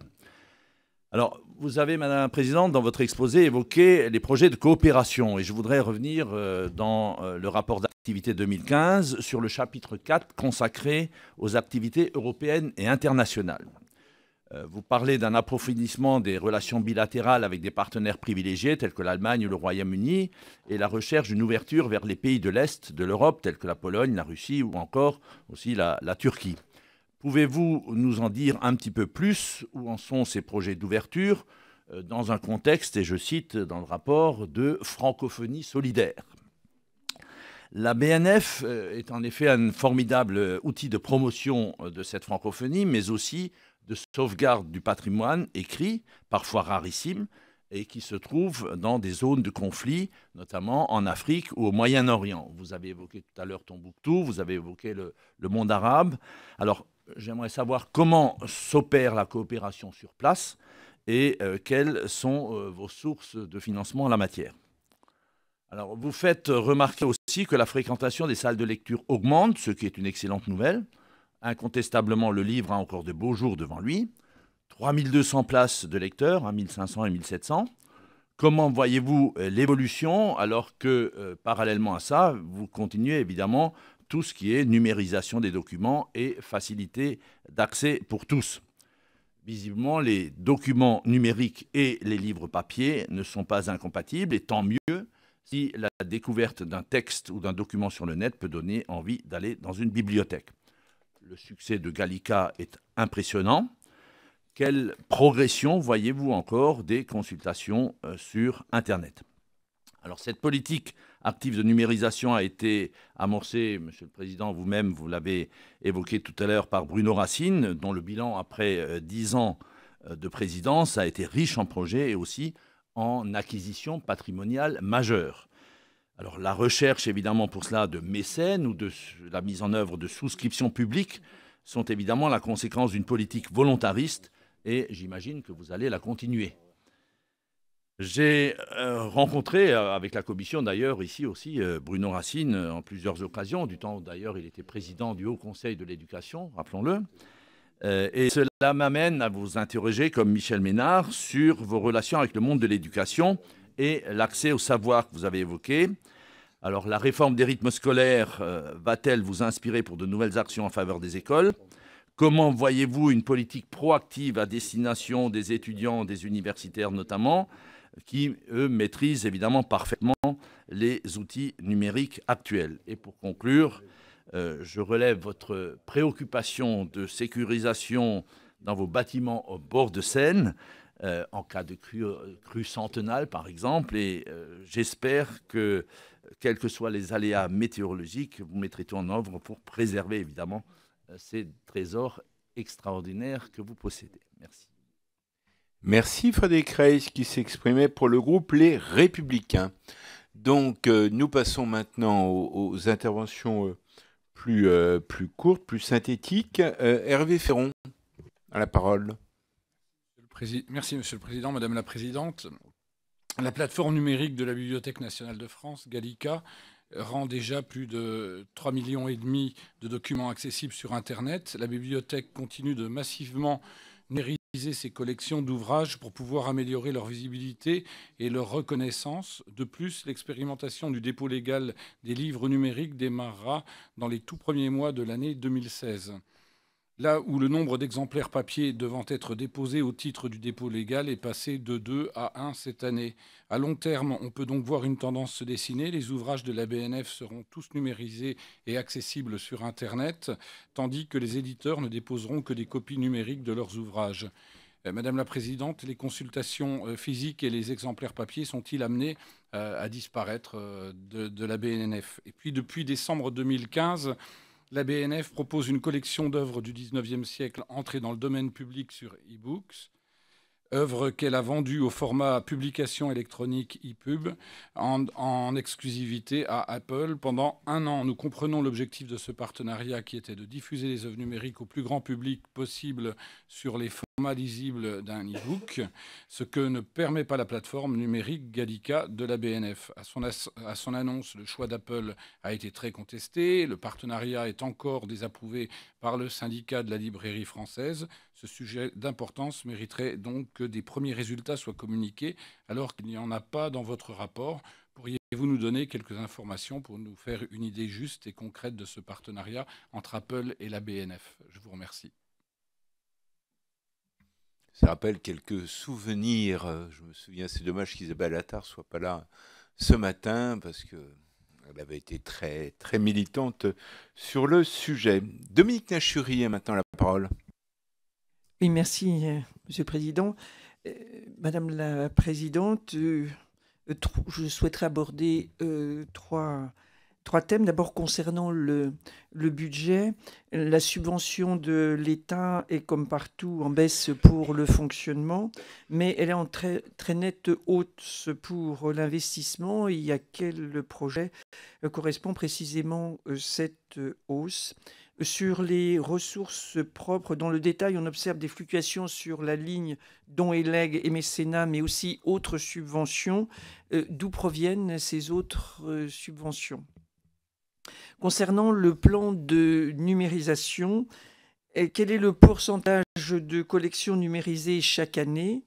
Alors, vous avez, Madame la Présidente, dans votre exposé évoqué les projets de coopération. Et je voudrais revenir dans le rapport d'activité 2015 sur le chapitre 4 consacré aux activités européennes et internationales. Euh, vous parlez d'un approfondissement des relations bilatérales avec des partenaires privilégiés tels que l'Allemagne ou le Royaume-Uni et la recherche d'une ouverture vers les pays de l'Est de l'Europe tels que la Pologne, la Russie ou encore aussi la, Turquie. Pouvez-vous nous en dire un petit peu plus Où en sont ces projets d'ouverture euh, dans un contexte, et je cite dans le rapport, de francophonie solidaire la BNF euh, est en effet un formidable outil de promotion de cette francophonie, mais aussi de sauvegarde du patrimoine écrit, parfois rarissime, et qui se trouve dans des zones de conflit, notamment en Afrique ou au Moyen-Orient. Vous avez évoqué tout à l'heure Tombouctou, vous avez évoqué le, monde arabe. Alors, j'aimerais savoir comment s'opère la coopération sur place et euh, quelles sont euh, vos sources de financement en la matière. Alors, vous faites remarquer aussi que la fréquentation des salles de lecture augmente, ce qui est une excellente nouvelle. Incontestablement, le livre a encore de beaux jours devant lui. 3200 places de lecteurs, à hein, 1500 et 1700. Comment voyez-vous euh, l'évolution alors que, euh, parallèlement à ça, vous continuez évidemment tout ce qui est numérisation des documents et facilité d'accès pour tous Visiblement, les documents numériques et les livres papier ne sont pas incompatibles, et tant mieux si la découverte d'un texte ou d'un document sur le net peut donner envie d'aller dans une bibliothèque le succès de Gallica est impressionnant. Quelle progression voyez-vous encore des consultations euh, sur Internet Alors cette politique active de numérisation a été amorcée, Monsieur le Président, vous-même, vous, vous l'avez évoqué tout à l'heure par Bruno Racine, dont le bilan après euh, dix ans euh, de présidence a été riche en projets et aussi en acquisitions patrimoniales majeures. Alors la recherche, évidemment, pour cela, de mécènes ou de la mise en œuvre de souscriptions publiques sont évidemment la conséquence d'une politique volontariste et j'imagine que vous allez la continuer. J'ai euh, rencontré euh, avec la commission d'ailleurs ici aussi euh, Bruno Racine en plusieurs occasions, du temps où d'ailleurs il était président du Haut Conseil de l'éducation, rappelons-le. et cela m'amène à vous interroger comme Michel Ménard sur vos relations avec le monde de l'éducation et l'accès au savoir que vous avez évoqué, alors la réforme des rythmes scolaires euh, va-t-elle vous inspirer pour de nouvelles actions en faveur des écoles Comment voyez-vous une politique proactive à destination des étudiants, des universitaires notamment, qui, eux, maîtrisent évidemment parfaitement les outils numériques actuels Et pour conclure, euh, je relève votre préoccupation de sécurisation dans vos bâtiments au bord de Seine. Euh, en cas de crue cru centenale, par exemple. Et euh, j'espère que, quels que soient les aléas météorologiques, vous mettrez tout en œuvre pour préserver, évidemment, euh, ces trésors extraordinaires que vous possédez. Merci. Merci Frédéric Reis, qui s'exprimait pour le groupe Les Républicains. Donc nous passons maintenant aux, interventions plus, plus courtes, plus synthétiques. Hervé Ferron, à la parole. Merci, Monsieur le Président, Madame la Présidente. La plateforme numérique de la Bibliothèque nationale de France, Gallica, rend déjà plus de 3,5 millions et demi de documents accessibles sur Internet. La bibliothèque continue de massivement numériser ses collections d'ouvrages pour pouvoir améliorer leur visibilité et leur reconnaissance. De plus, l'expérimentation du dépôt légal des livres numériques démarrera dans les tout premiers mois de l'année 2016 là où le nombre d'exemplaires papier devant être déposés au titre du dépôt légal est passé de 2 à 1 cette année. À long terme, on peut donc voir une tendance se dessiner. Les ouvrages de la BNF seront tous numérisés et accessibles sur Internet, tandis que les éditeurs ne déposeront que des copies numériques de leurs ouvrages. Euh, Madame la Présidente, les consultations euh, physiques et les exemplaires papier sont-ils amenés euh, à disparaître de, de la BNF Et puis, depuis décembre 2015, la BNF propose une collection d'œuvres du 19e siècle entrées dans le domaine public sur e-books œuvre qu'elle a vendue au format publication électronique ePub en, en exclusivité à Apple pendant un an. Nous comprenons l'objectif de ce partenariat qui était de diffuser les œuvres numériques au plus grand public possible sur les formats lisibles d'un e-book, ce que ne permet pas la plateforme numérique Gallica de la BNF. À à son annonce, le choix d'Apple a été très contesté. Le partenariat est encore désapprouvé par le syndicat de la librairie française. Ce sujet d'importance mériterait donc que des premiers résultats soient communiqués alors qu'il n'y en a pas dans votre rapport. Pourriez-vous nous donner quelques informations pour nous faire une idée juste et concrète de ce partenariat entre Apple et la BNF Je vous remercie. Ça rappelle quelques souvenirs. Je me souviens, c'est dommage qu'Isabelle Attard soit pas là ce matin parce qu'elle avait été très, très militante sur le sujet. Dominique Nachuri a maintenant la parole. Oui, merci, euh, Monsieur le Président. Euh, Madame la Présidente, euh, je souhaiterais aborder trois, thèmes. D'abord, concernant le, budget, la subvention de l'État est, comme partout, en baisse pour le fonctionnement, mais elle est en très, très nette hausse pour l'investissement. Et à quel projet correspond précisément cette hausse sur les ressources propres, dans le détail, on observe des fluctuations sur la ligne dons et legs et mécénat, mais aussi autres subventions. Euh, d'où proviennent ces autres euh, subventions Concernant le plan de numérisation, euh, quel est le pourcentage de collections numérisées chaque année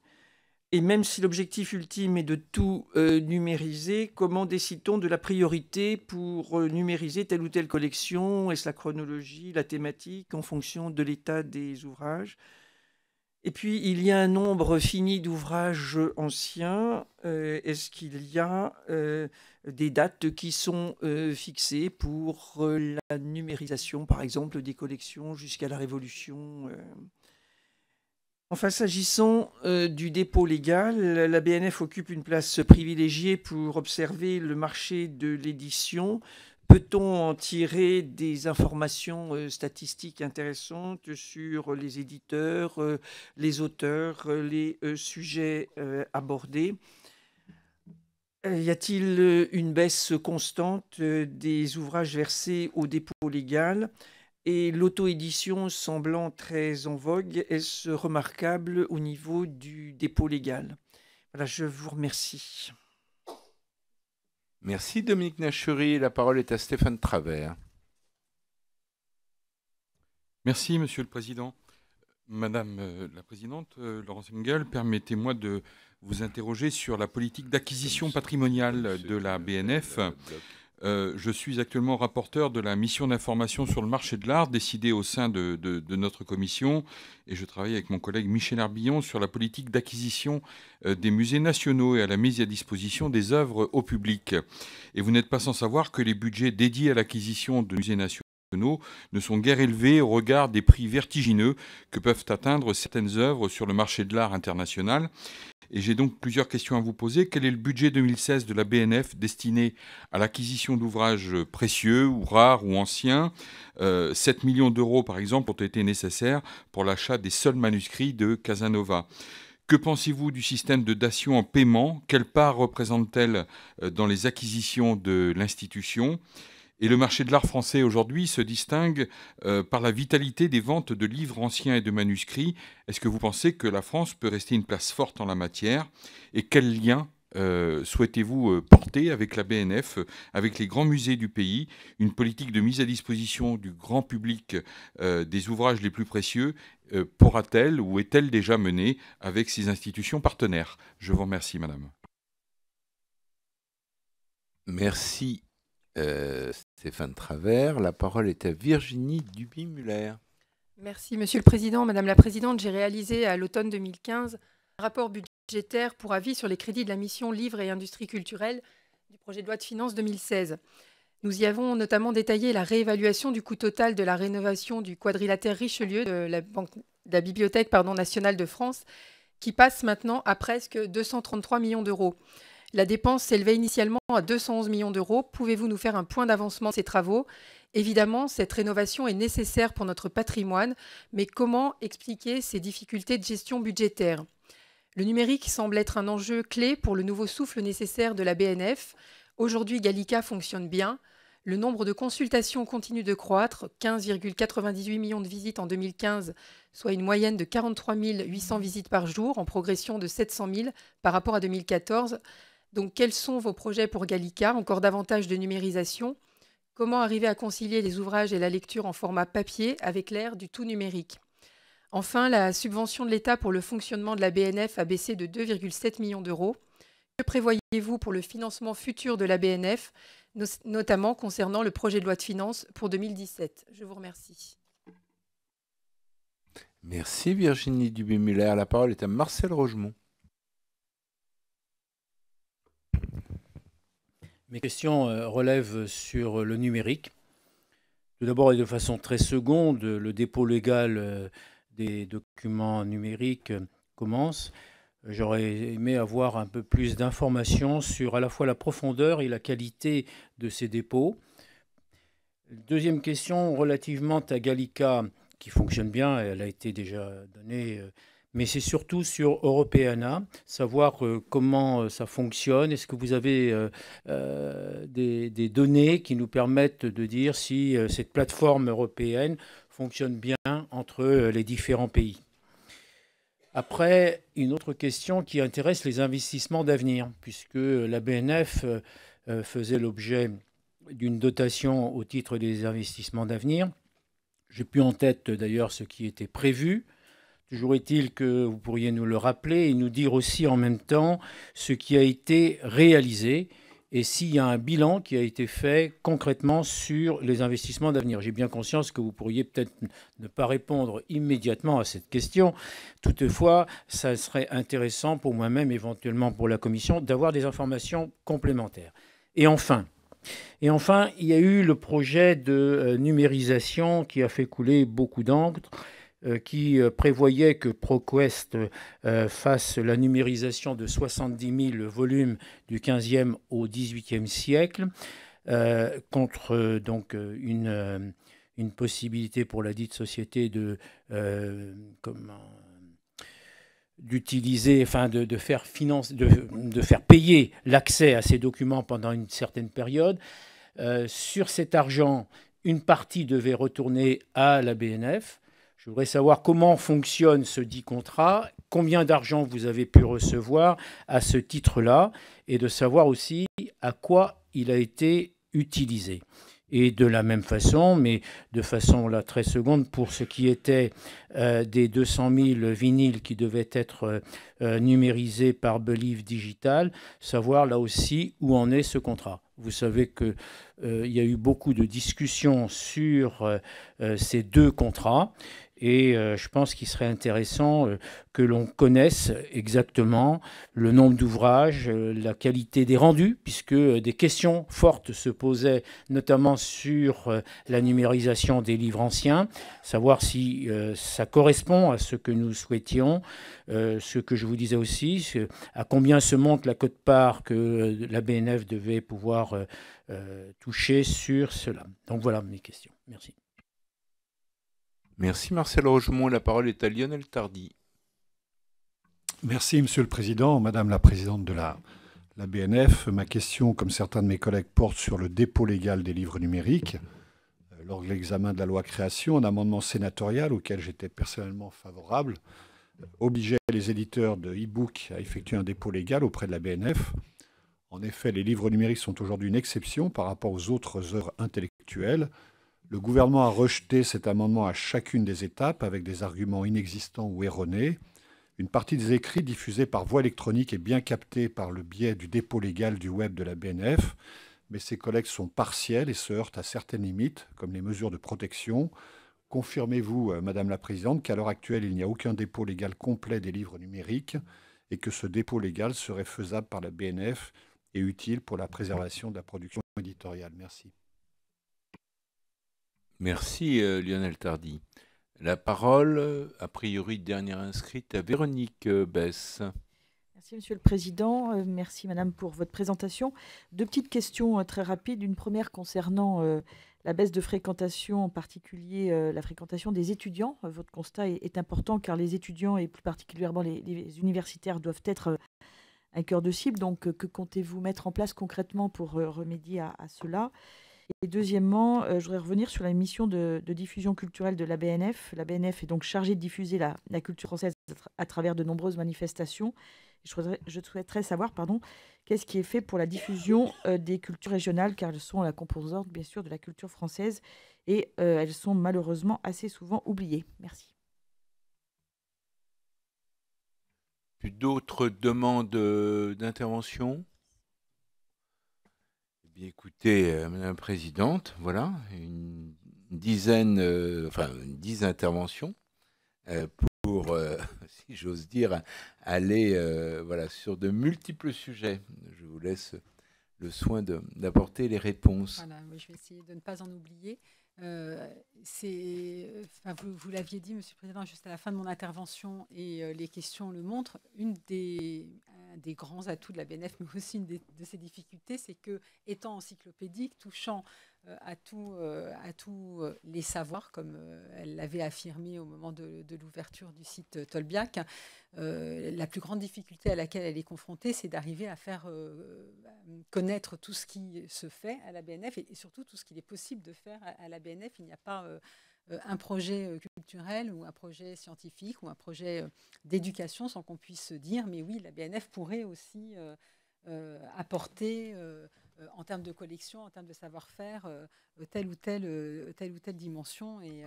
et même si l'objectif ultime est de tout euh, numériser, comment décide-t-on de la priorité pour euh, numériser telle ou telle collection Est-ce la chronologie, la thématique, en fonction de l'état des ouvrages Et puis, il y a un nombre fini d'ouvrages anciens. Euh, est-ce qu'il y a des dates qui sont fixées pour la numérisation, par exemple, des collections jusqu'à la Révolution Enfin, s'agissant euh, du dépôt légal, la BNF occupe une place privilégiée pour observer le marché de l'édition. Peut-on en tirer des informations euh, statistiques intéressantes sur les éditeurs, euh, les auteurs, les sujets abordés y a-t-il une baisse constante des ouvrages versés au dépôt légal et l'auto-édition semblant très en vogue, est-ce remarquable au niveau du dépôt légal Voilà, je vous remercie. Merci Dominique Nachery. La parole est à Stéphane Travers. Merci Monsieur le Président. Madame euh, la Présidente, euh, Laurence Engel, permettez-moi de vous interroger sur la politique d'acquisition patrimoniale de la BNF. Euh, je suis actuellement rapporteur de la mission d'information sur le marché de l'art décidée au sein de, notre commission et je travaille avec mon collègue Michel Arbillon sur la politique d'acquisition euh, des musées nationaux et à la mise à disposition des œuvres au public. Et vous n'êtes pas sans savoir que les budgets dédiés à l'acquisition de musées nationaux ne sont guère élevés au regard des prix vertigineux que peuvent atteindre certaines œuvres sur le marché de l'art international. Et j'ai donc plusieurs questions à vous poser. Quel est le budget 2016 de la BNF destiné à l'acquisition d'ouvrages précieux ou rares ou anciens 7 euh, millions d'euros, par exemple, ont été nécessaires pour l'achat des seuls manuscrits de Casanova. Que pensez-vous du système de dation en paiement Quelle part représente-t-elle euh, dans les acquisitions de l'institution et le marché de l'art français aujourd'hui se distingue euh, par la vitalité des ventes de livres anciens et de manuscrits. Est-ce que vous pensez que la France peut rester une place forte en la matière Et quel lien euh, souhaitez-vous euh, porter avec la BNF, avec les grands musées du pays, une politique de mise à disposition du grand public des ouvrages les plus précieux pourra-t-elle ou est-elle déjà menée avec ces institutions partenaires Je vous remercie, Madame. Merci, Stéphane travers. La parole est à Virginie Duby-Muller. Merci, Monsieur le Président. Madame la Présidente, j'ai réalisé à l'automne 2015 un rapport budgétaire pour avis sur les crédits de la mission Livre et Industrie culturelle du projet de loi de finances 2016. Nous y avons notamment détaillé la réévaluation du coût total de la rénovation du quadrilatère Richelieu de la, banque, de la Bibliothèque nationale de France, qui passe maintenant à presque 233 millions d'euros. La dépense s'élevait initialement à 211 millions d'euros. Pouvez-vous nous faire un point d'avancement de ces travaux Évidemment, cette rénovation est nécessaire pour notre patrimoine, mais comment expliquer ces difficultés de gestion budgétaire Le numérique semble être un enjeu clé pour le nouveau souffle nécessaire de la BNF. Aujourd'hui, Gallica fonctionne bien. Le nombre de consultations continue de croître, 15,98 millions de visites en 2015, soit une moyenne de 43 800 visites par jour, en progression de 700 000 par rapport à 2014, donc, quels sont vos projets pour Gallica Encore davantage de numérisation. Comment arriver à concilier les ouvrages et la lecture en format papier avec l'ère du tout numérique Enfin, la subvention de l'État pour le fonctionnement de la BNF a baissé de 2,7 millions d'euros. Que prévoyez-vous pour le financement futur de la BNF, notamment concernant le projet de loi de finances pour 2017 Je vous remercie. Merci Virginie Dubé-Muller. La parole est à Marcel Rogemont. Mes questions euh, relèvent sur le numérique. Tout d'abord et de façon très seconde, le dépôt légal euh, des documents numériques euh, commence. J'aurais aimé avoir un peu plus d'informations sur à la fois la profondeur et la qualité de ces dépôts. Deuxième question relativement à Gallica, qui fonctionne bien, elle a été déjà donnée mais c'est surtout sur Europeana, savoir euh, comment euh, ça fonctionne. Est-ce que vous avez euh, des, données qui nous permettent de dire si cette plateforme européenne fonctionne bien entre les différents pays après, une autre question qui intéresse les investissements d'avenir, puisque la BNF faisait l'objet d'une dotation au titre des investissements d'avenir. J'ai plus en tête d'ailleurs ce qui était prévu. Toujours est-il que vous pourriez nous le rappeler et nous dire aussi en même temps ce qui a été réalisé et s'il y a un bilan qui a été fait concrètement sur les investissements d'avenir. J'ai bien conscience que vous pourriez peut-être ne pas répondre immédiatement à cette question. Toutefois, ça serait intéressant pour moi-même, éventuellement pour la Commission, d'avoir des informations complémentaires. Et enfin, et enfin, il y a eu le projet de euh, numérisation qui a fait couler beaucoup d'encre. Euh, qui euh, prévoyait que ProQuest euh, fasse la numérisation de 70 000 volumes du 15e au 18e siècle, contre donc une, une possibilité pour la dite société de d'utiliser, enfin de, de faire finance, de, de, faire payer l'accès à ces documents pendant une certaine période. sur cet argent, une partie devait retourner à la BNF, je voudrais savoir comment fonctionne ce dit contrat, combien d'argent vous avez pu recevoir à ce titre-là, et de savoir aussi à quoi il a été utilisé. Et de la même façon, mais de façon là très seconde, pour ce qui était euh, des 200 000 vinyles qui devaient être euh, euh, numérisés par Believe Digital, savoir là aussi où en est ce contrat. Vous savez qu'il y a eu beaucoup de discussions sur ces deux contrats et euh, je pense qu'il serait intéressant euh, que l'on connaisse exactement le nombre d'ouvrages, euh, la qualité des rendus, puisque des questions fortes se posaient notamment sur la numérisation des livres anciens, savoir si ça correspond à ce que nous souhaitions, ce que je vous disais aussi, à combien se monte la cote-part que la BNF devait pouvoir toucher sur cela. Donc voilà mes questions. Merci. Merci Marcel Rogemont. La parole est à Lionel Tardy. Merci Monsieur le Président, Madame la Présidente de la, BNF. Ma question, comme certains de mes collègues, porte sur le dépôt légal des livres numériques. Euh, lors de l'examen de la loi création, un amendement sénatorial auquel j'étais personnellement favorable euh, obligeait les éditeurs de e-book à effectuer un dépôt légal auprès de la BNF. En effet, les livres numériques sont aujourd'hui une exception par rapport aux autres œuvres intellectuelles. Le gouvernement a rejeté cet amendement à chacune des étapes avec des arguments inexistants ou erronés. Une partie des écrits diffusés par voie électronique est bien captée par le biais du dépôt légal du web de la BNF, mais ces collègues sont partielles et se heurtent à certaines limites, comme les mesures de protection. Confirmez-vous, euh, Madame la Présidente, qu'à l'heure actuelle, il n'y a aucun dépôt légal complet des livres numériques et que ce dépôt légal serait faisable par la BNF et utile pour la préservation de la production éditoriale. Merci. Merci euh, Lionel Tardy. La parole, euh, a priori dernière inscrite, à Véronique euh, Besse. Merci Monsieur le Président, merci Madame pour votre présentation. Deux petites questions très rapides. Une première concernant la baisse de fréquentation, en particulier la fréquentation des étudiants. votre constat est, important car les étudiants et plus particulièrement les, universitaires doivent être un cœur de cible. Donc que comptez-vous mettre en place concrètement pour remédier à cela et deuxièmement, euh, je voudrais revenir sur la mission de, diffusion culturelle de la BNF. La BNF est donc chargée de diffuser la, culture française à, travers de nombreuses manifestations. Je, souhaiterais savoir, pardon, qu'est-ce qui est fait pour la diffusion euh, des cultures régionales, car elles sont la composante, bien sûr, de la culture française et euh, elles sont malheureusement assez souvent oubliées. Merci. D'autres demandes d'intervention écoutez, euh, Madame la Présidente, voilà, une dizaine, euh, enfin, dix interventions euh, pour, si j'ose dire, aller voilà, sur de multiples sujets. Je vous laisse le soin d'apporter les réponses. Voilà, je vais essayer de ne pas en oublier. Euh, vous, l'aviez dit, Monsieur le Président, juste à la fin de mon intervention, et euh, les questions le montrent, une des, un des grands atouts de la BNF, mais aussi une de ses difficultés, c'est que, étant encyclopédique, touchant à, euh, tout, à tous euh, euh, les savoirs, comme elle l'avait affirmé au moment de, l'ouverture du site Tolbiac. la plus grande difficulté à laquelle elle est confrontée, c'est d'arriver à faire bah, connaître tout ce qui se fait à la BNF et, surtout tout ce qu'il est possible de faire à, la BNF. Il n'y a pas un projet culturel ou un projet scientifique ou un projet d'éducation sans qu'on puisse se dire, mais oui, la BNF pourrait aussi apporter euh, en termes de collection, en termes de savoir-faire, euh, euh, telle, ou telle, telle ou telle dimension. Et,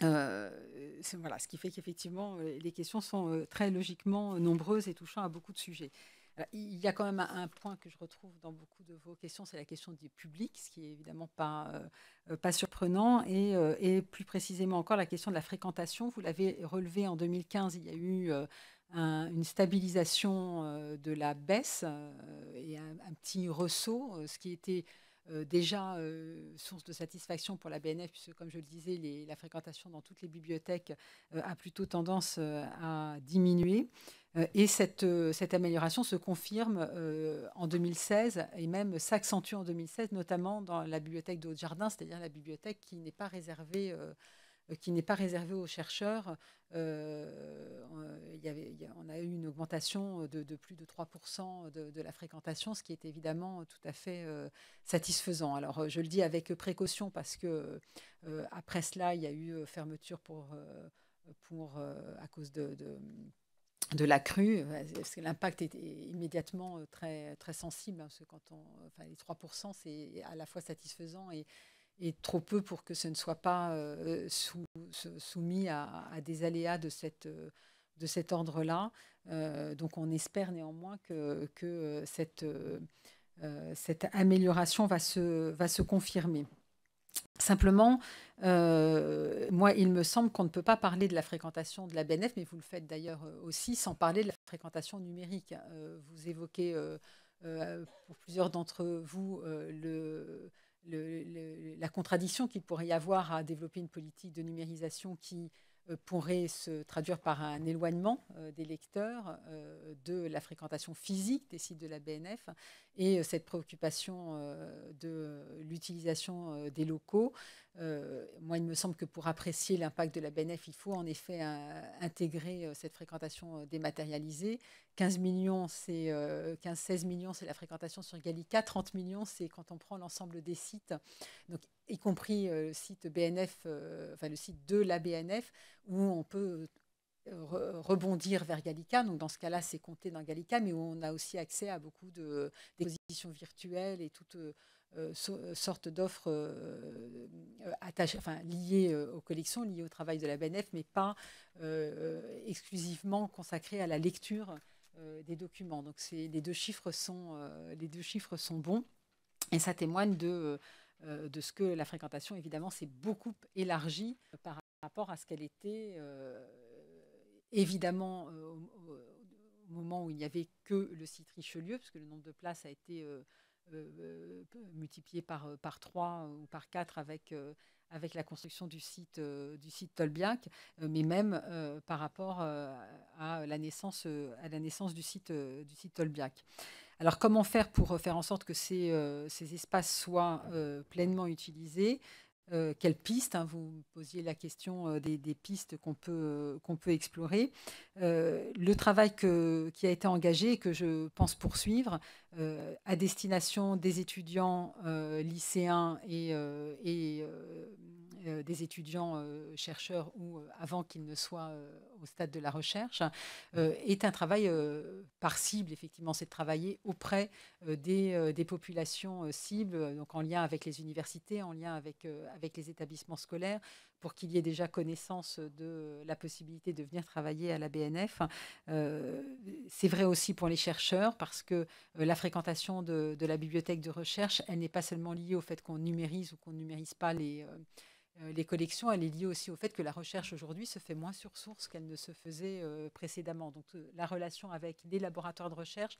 voilà, ce qui fait qu'effectivement, les questions sont très logiquement nombreuses et touchant à beaucoup de sujets. il y a quand même un, point que je retrouve dans beaucoup de vos questions, c'est la question du public, ce qui est évidemment pas, pas surprenant, et, et, plus précisément encore la question de la fréquentation. Vous l'avez relevé en 2015, il y a eu une stabilisation euh, de la baisse euh, et un, petit ressaut, euh, ce qui était déjà source de satisfaction pour la BNF, puisque comme je le disais, la fréquentation dans toutes les bibliothèques a plutôt tendance à diminuer. Et cette, amélioration se confirme en 2016 et même s'accentue en 2016, notamment dans la bibliothèque de Haute-Jardin, c'est-à-dire la bibliothèque qui n'est pas réservée euh, qui n'est pas réservé aux chercheurs. Euh, euh, y avait, on a eu une augmentation de, plus de 3% de, la fréquentation, ce qui est évidemment tout à fait satisfaisant. Alors, je le dis avec précaution parce que après cela, il y a eu fermeture pour, pour, à cause de, de la crue, parce que l'impact est immédiatement très, très sensible, hein, parce que quand on, enfin, les 3%, c'est à la fois satisfaisant et, et trop peu pour que ce ne soit pas euh, soumis à, des aléas de, cette, de cet ordre-là. Euh, donc on espère néanmoins que, que euh, cette, cette amélioration va se, va se confirmer. Simplement, moi, il me semble qu'on ne peut pas parler de la fréquentation de la BNF, mais vous le faites d'ailleurs aussi, sans parler de la fréquentation numérique. vous évoquez, pour plusieurs d'entre vous, le la contradiction qu'il pourrait y avoir à développer une politique de numérisation qui euh, pourrait se traduire par un éloignement euh, des lecteurs euh, de la fréquentation physique des sites de la BNF et cette préoccupation de l'utilisation des locaux euh, moi, il me semble que pour apprécier l'impact de la BNF, il faut en effet euh, intégrer euh, cette fréquentation dématérialisée. 15 millions, c'est 15-16 millions, c'est la fréquentation sur Gallica. 30 millions, c'est quand on prend l'ensemble des sites, donc y compris le site BNF, enfin le site de la BNF, où on peut rebondir vers Gallica. Donc dans ce cas-là, c'est compté dans Gallica, mais où on a aussi accès à beaucoup de de, virtuelles et toutes euh, euh, sorte sortes d'offres euh, liées aux collections, liées au travail de la BNF, mais pas exclusivement consacrées à la lecture des documents. Donc les deux, chiffres sont, bons et ça témoigne de, ce que la fréquentation, évidemment, s'est beaucoup élargie par rapport à ce qu'elle était, évidemment, au, moment où il n'y avait que le site Richelieu, puisque le nombre de places a été... Euh, euh, multiplié par, euh, par 3 ou par 4 avec, avec la construction du site, du site Tolbiac, mais même par rapport à, la naissance, à la naissance du site, du site Tolbiac. Alors comment faire pour faire en sorte que ces, ces espaces soient pleinement utilisés quelles pistes hein, Vous posiez la question des, des, pistes qu'on peut, qu'on peut explorer. le travail que, qui a été engagé et que je pense poursuivre, euh, à destination des étudiants euh, lycéens et, euh, des étudiants chercheurs ou avant qu'ils ne soient au stade de la recherche, est un travail par cible, effectivement, c'est de travailler auprès des, des, populations cibles, donc en lien avec les universités, en lien avec, avec les établissements scolaires, pour qu'il y ait déjà connaissance de la possibilité de venir travailler à la BNF. c'est vrai aussi pour les chercheurs, parce que la fréquentation de, la bibliothèque de recherche, elle n'est pas seulement liée au fait qu'on numérise ou qu'on numérise pas euh, euh, les, collections, elle est liée aussi au fait que la recherche aujourd'hui se fait moins sur source qu'elle ne se faisait euh, précédemment. Donc la relation avec les laboratoires de recherche,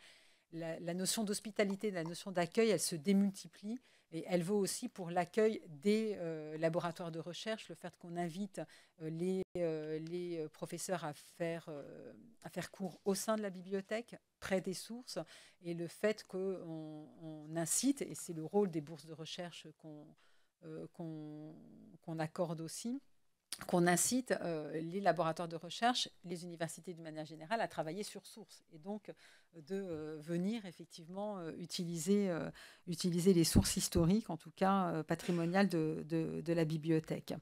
la, la notion d'hospitalité, la notion d'accueil, elle se démultiplie et elle vaut aussi pour l'accueil des euh, laboratoires de recherche, le fait qu'on invite euh, les, euh, professeurs à faire, cours au sein de la bibliothèque, près des sources, et le fait qu'on incite, et c'est le rôle des bourses de recherche qu'on accorde aussi, qu'on incite euh, les laboratoires de recherche, les universités d'une manière générale, à travailler sur source et donc euh, de euh, venir effectivement utiliser, utiliser les sources historiques, en tout cas patrimoniales de, de, la bibliothèque.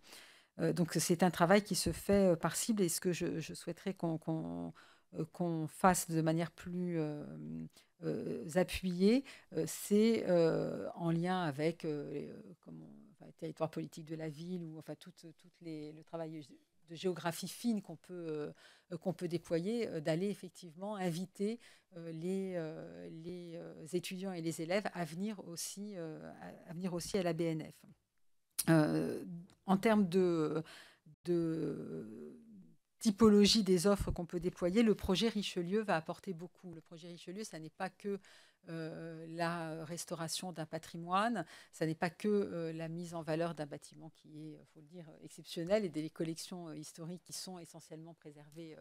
donc c'est un travail qui se fait par cible et ce que je, souhaiterais qu'on fasse de manière plus appuyée, c'est en lien avec, territoire politique de la ville ou enfin tout, le travail de géographie fine qu'on peut, euh, qu'on peut déployer, euh, d'aller effectivement inviter euh, les, les étudiants et les élèves à venir aussi, à, venir aussi à la BNF. en termes de, de typologie des offres qu'on peut déployer, le projet Richelieu va apporter beaucoup. Le projet Richelieu, ça n'est pas que euh, la restauration d'un patrimoine. Ça n'est pas que euh, la mise en valeur d'un bâtiment qui est, il euh, faut le dire, exceptionnel et des collections historiques qui sont essentiellement préservées,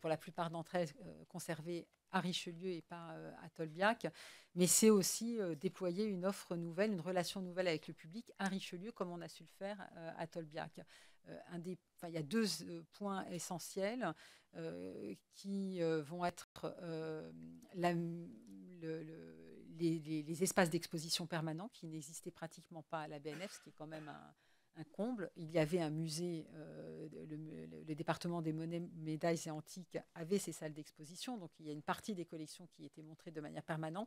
pour la plupart d'entre elles, conservées à Richelieu et pas à Tolbiac. Mais c'est aussi déployer une offre nouvelle, une relation nouvelle avec le public à Richelieu, comme on a su le faire à Tolbiac. Euh, il y a deux euh, points essentiels euh, qui vont être les, espaces d'exposition permanents qui n'existaient pratiquement pas à la BNF, ce qui est quand même un, comble. Il y avait un musée, le, département des monnaies, médailles et antiques avait ses salles d'exposition, donc il y a une partie des collections qui étaient montrées de manière permanente.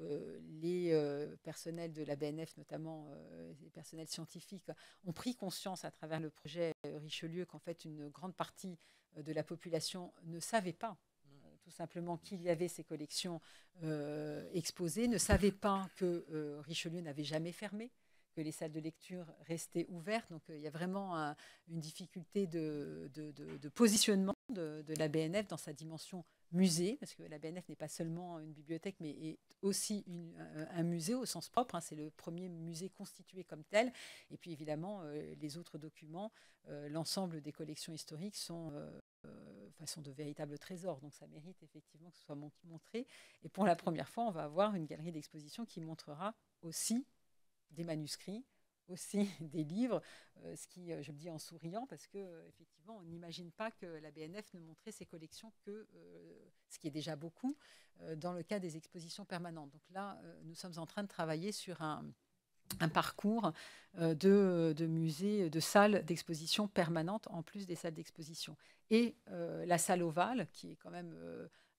Euh, les euh, personnels de la BNF, notamment euh, les personnels scientifiques, ont pris conscience à travers le projet Richelieu qu'en fait une grande partie de la population ne savait pas tout simplement qu'il y avait ces collections exposées, ne savait pas que Richelieu n'avait jamais fermé, que les salles de lecture restaient ouvertes. Donc euh, il y a vraiment une difficulté de, positionnement de, la BNF dans sa dimension musée, parce que la BNF n'est pas seulement une bibliothèque, mais est aussi une, un musée au sens propre. Hein. c'est le premier musée constitué comme tel. Et puis évidemment, euh, les autres documents, euh, l'ensemble des collections historiques sont, sont de véritables trésors. Donc ça mérite effectivement que ce soit montré. Et pour la première fois, on va avoir une galerie d'exposition qui montrera aussi des manuscrits, aussi des livres, euh, ce qui, euh, je le dis en souriant, parce que euh, effectivement, on n'imagine pas que la BNF ne montrait ses collections que ce qui est déjà beaucoup dans le cas des expositions permanentes. Donc là, nous sommes en train de travailler sur un, parcours de, musées, de salles d'exposition permanentes en plus des salles d'exposition. Et la salle ovale, qui est quand même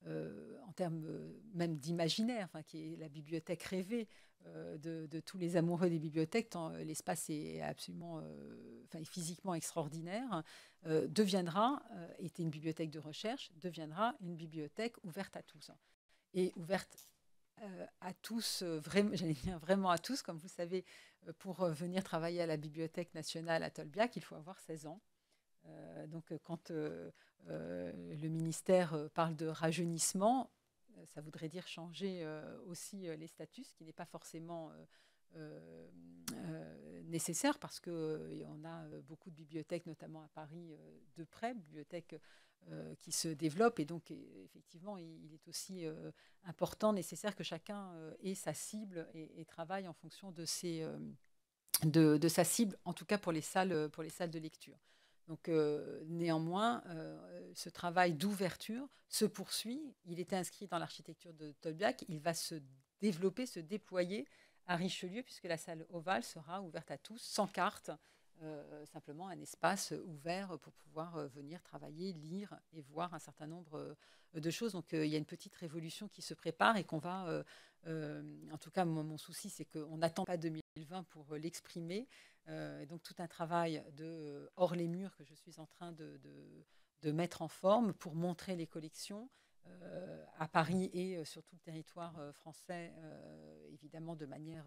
euh, en termes euh, même d'imaginaire, enfin, qui est la bibliothèque rêvée euh, de, tous les amoureux des bibliothèques, tant l'espace est absolument, enfin, physiquement extraordinaire, deviendra, était une bibliothèque de recherche, deviendra une bibliothèque ouverte à tous. et ouverte à tous, vraiment, j'allais dire vraiment à tous, comme vous savez, pour venir travailler à la Bibliothèque nationale à Tolbiac, il faut avoir 16 ans. Euh, donc euh, quand euh, le ministère parle de rajeunissement, ça voudrait dire changer aussi les statuts, ce qui n'est pas forcément... nécessaire parce qu'on en a beaucoup de bibliothèques, notamment à Paris, de près, bibliothèques qui se développent. Et donc, effectivement, il, est aussi important, nécessaire que chacun ait sa cible et, travaille en fonction de, de, sa cible, en tout cas pour les salles, pour les salles de lecture. Donc euh, néanmoins, euh, ce travail d'ouverture se poursuit. Il était inscrit dans l'architecture de Tolbiac. Il va se développer, se déployer à Richelieu, puisque la salle ovale sera ouverte à tous, sans carte, euh, simplement un espace ouvert pour pouvoir euh, venir travailler, lire et voir un certain nombre euh, de choses. Donc il y a une petite révolution qui se prépare et qu'on va, en tout cas mon, souci c'est qu'on n'attend pas 2020 pour l'exprimer. donc tout un travail de hors les murs que je suis en train de, mettre en forme pour montrer les collections. à Paris et sur tout le territoire français, évidemment de manière